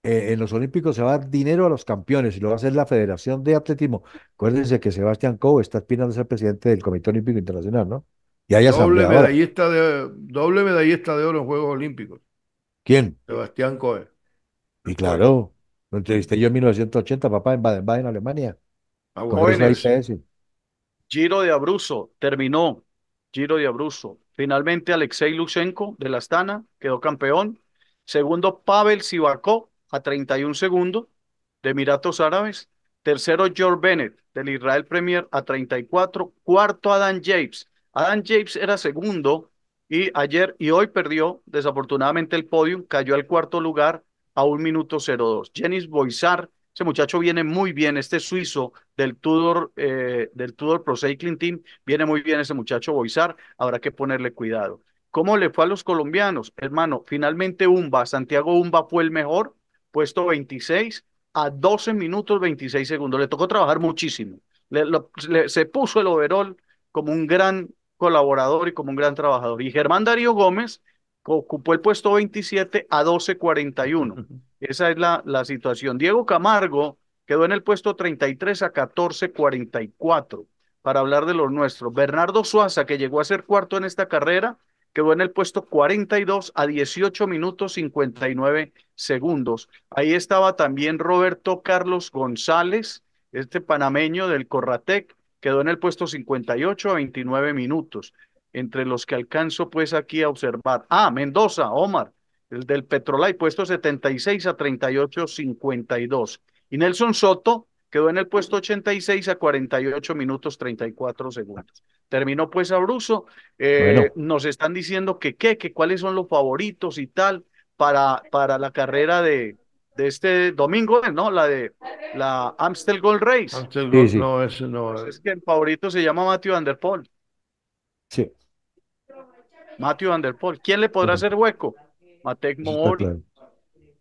eh, en los Olímpicos se va a dar dinero a los campeones y lo va a hacer la Federación de Atletismo. Acuérdense que Sebastián Coe está aspirando a ser presidente del Comité Olímpico Internacional, ¿no? Y hay doble medallista, de, doble medallista de oro en Juegos Olímpicos. ¿Quién? Sebastián Coe. Y claro, lo entrevisté yo en 1980, papá, en Baden-Baden, Alemania. Ah, Giro de Abruzzo terminó. Giro de Abruzzo. Finalmente Alexei Lushenko de la Astana quedó campeón. Segundo Pavel Sivakov a 31 segundos de Emiratos Árabes. Tercero, George Bennett del Israel Premier a 34. Cuarto, Adam James. Adam James era segundo y ayer y hoy perdió desafortunadamente el podio, cayó al cuarto lugar a un minuto 02. Jenis Boizar, ese muchacho viene muy bien, este suizo del Tudor, eh, del Tudor Pro Cycling Team, viene muy bien ese muchacho Boizar, habrá que ponerle cuidado. ¿Cómo le fue a los colombianos? Hermano, finalmente Umba, Santiago Umba fue el mejor, puesto 26 a 12 minutos 26 segundos. Le tocó trabajar muchísimo. se puso el overall como un gran colaborador y como un gran trabajador. Y Germán Darío Gómez ocupó el puesto 27 a 12.41. Esa es la, la situación. Diego Camargo quedó en el puesto 33 a 14.44 para hablar de los nuestros. Bernardo Suaza, que llegó a ser cuarto en esta carrera, quedó en el puesto 42 a 18 minutos 59 segundos. Ahí estaba también Roberto Carlos González, este panameño del Corratec, quedó en el puesto 58 a 29 minutos, entre los que alcanzo pues aquí a observar. Ah, Mendoza, Omar, el del Petrolay, puesto 76 a 38, 52. Y Nelson Soto quedó en el puesto 86 a 48 minutos 34 segundos terminó pues Abruzzo. Eh, nos están diciendo que qué, que cuáles son los favoritos y tal para, para la carrera de, de este domingo, ¿no? La de la Amstel Gold Race. Amstel Gold, no, es, no. Pues eh. es que el favorito se llama Matthew Van Der Poel. Sí. Matthew Van ¿Quién le podrá hacer hueco? Matek moore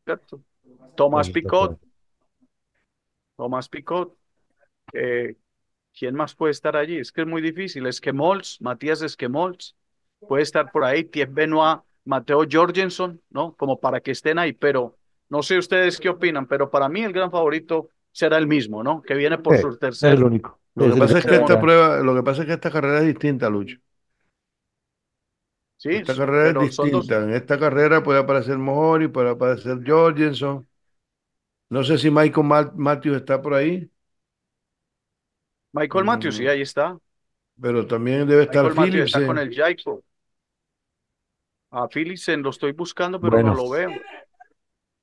cierto Tomás Picot. Tomás Picot. Eh, ¿Quién más puede estar allí? Es que es muy difícil. Esquemols, Matías Esquemols, puede estar por ahí, Tief Benoit, Mateo Jorgensen, ¿no? Como para que estén ahí, pero no sé ustedes qué opinan, pero para mí el gran favorito será el mismo, ¿no? Que viene por su tercer. Es el único. Lo que, pasa es que esta prueba, lo que pasa es que esta carrera es distinta, Lucho. Sí, esta carrera es distinta. En esta carrera puede aparecer Mojori, puede aparecer Jorgensen. No sé si Michael Matthews está por ahí. Michael mm. Matthews, sí, ahí está. Pero también debe Michael estar Está con el Jaiko. A se lo estoy buscando, pero no lo veo.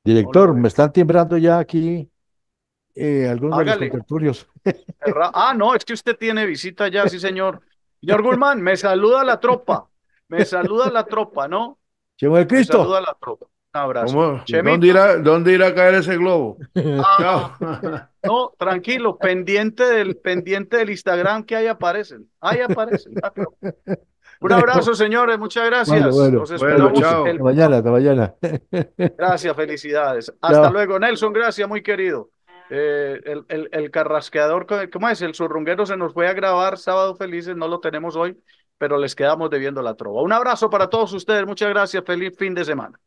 Director, me están timbrando ya aquí eh, algunos de los Ah, no, es que usted tiene visita ya, sí, señor. Señor Guzmán, me saluda la tropa. Me saluda la tropa, ¿no? Señor Cristo. Me saluda la tropa. Un abrazo. ¿Dónde irá, ¿Dónde irá, a caer ese globo? Ah, no, tranquilo, pendiente del, pendiente del Instagram que ahí aparecen. Ahí aparecen. Ah, Un abrazo, señores. Muchas gracias. Bueno, bueno, mañana, mañana. Gracias, felicidades. Hasta luego, Nelson. Gracias, muy querido. Eh, el, el, carrasqueador, ¿cómo es? El surrunguero se nos fue a grabar sábado felices, no lo tenemos hoy, pero les quedamos debiendo la trova. Un abrazo para todos ustedes, muchas gracias, feliz fin de semana.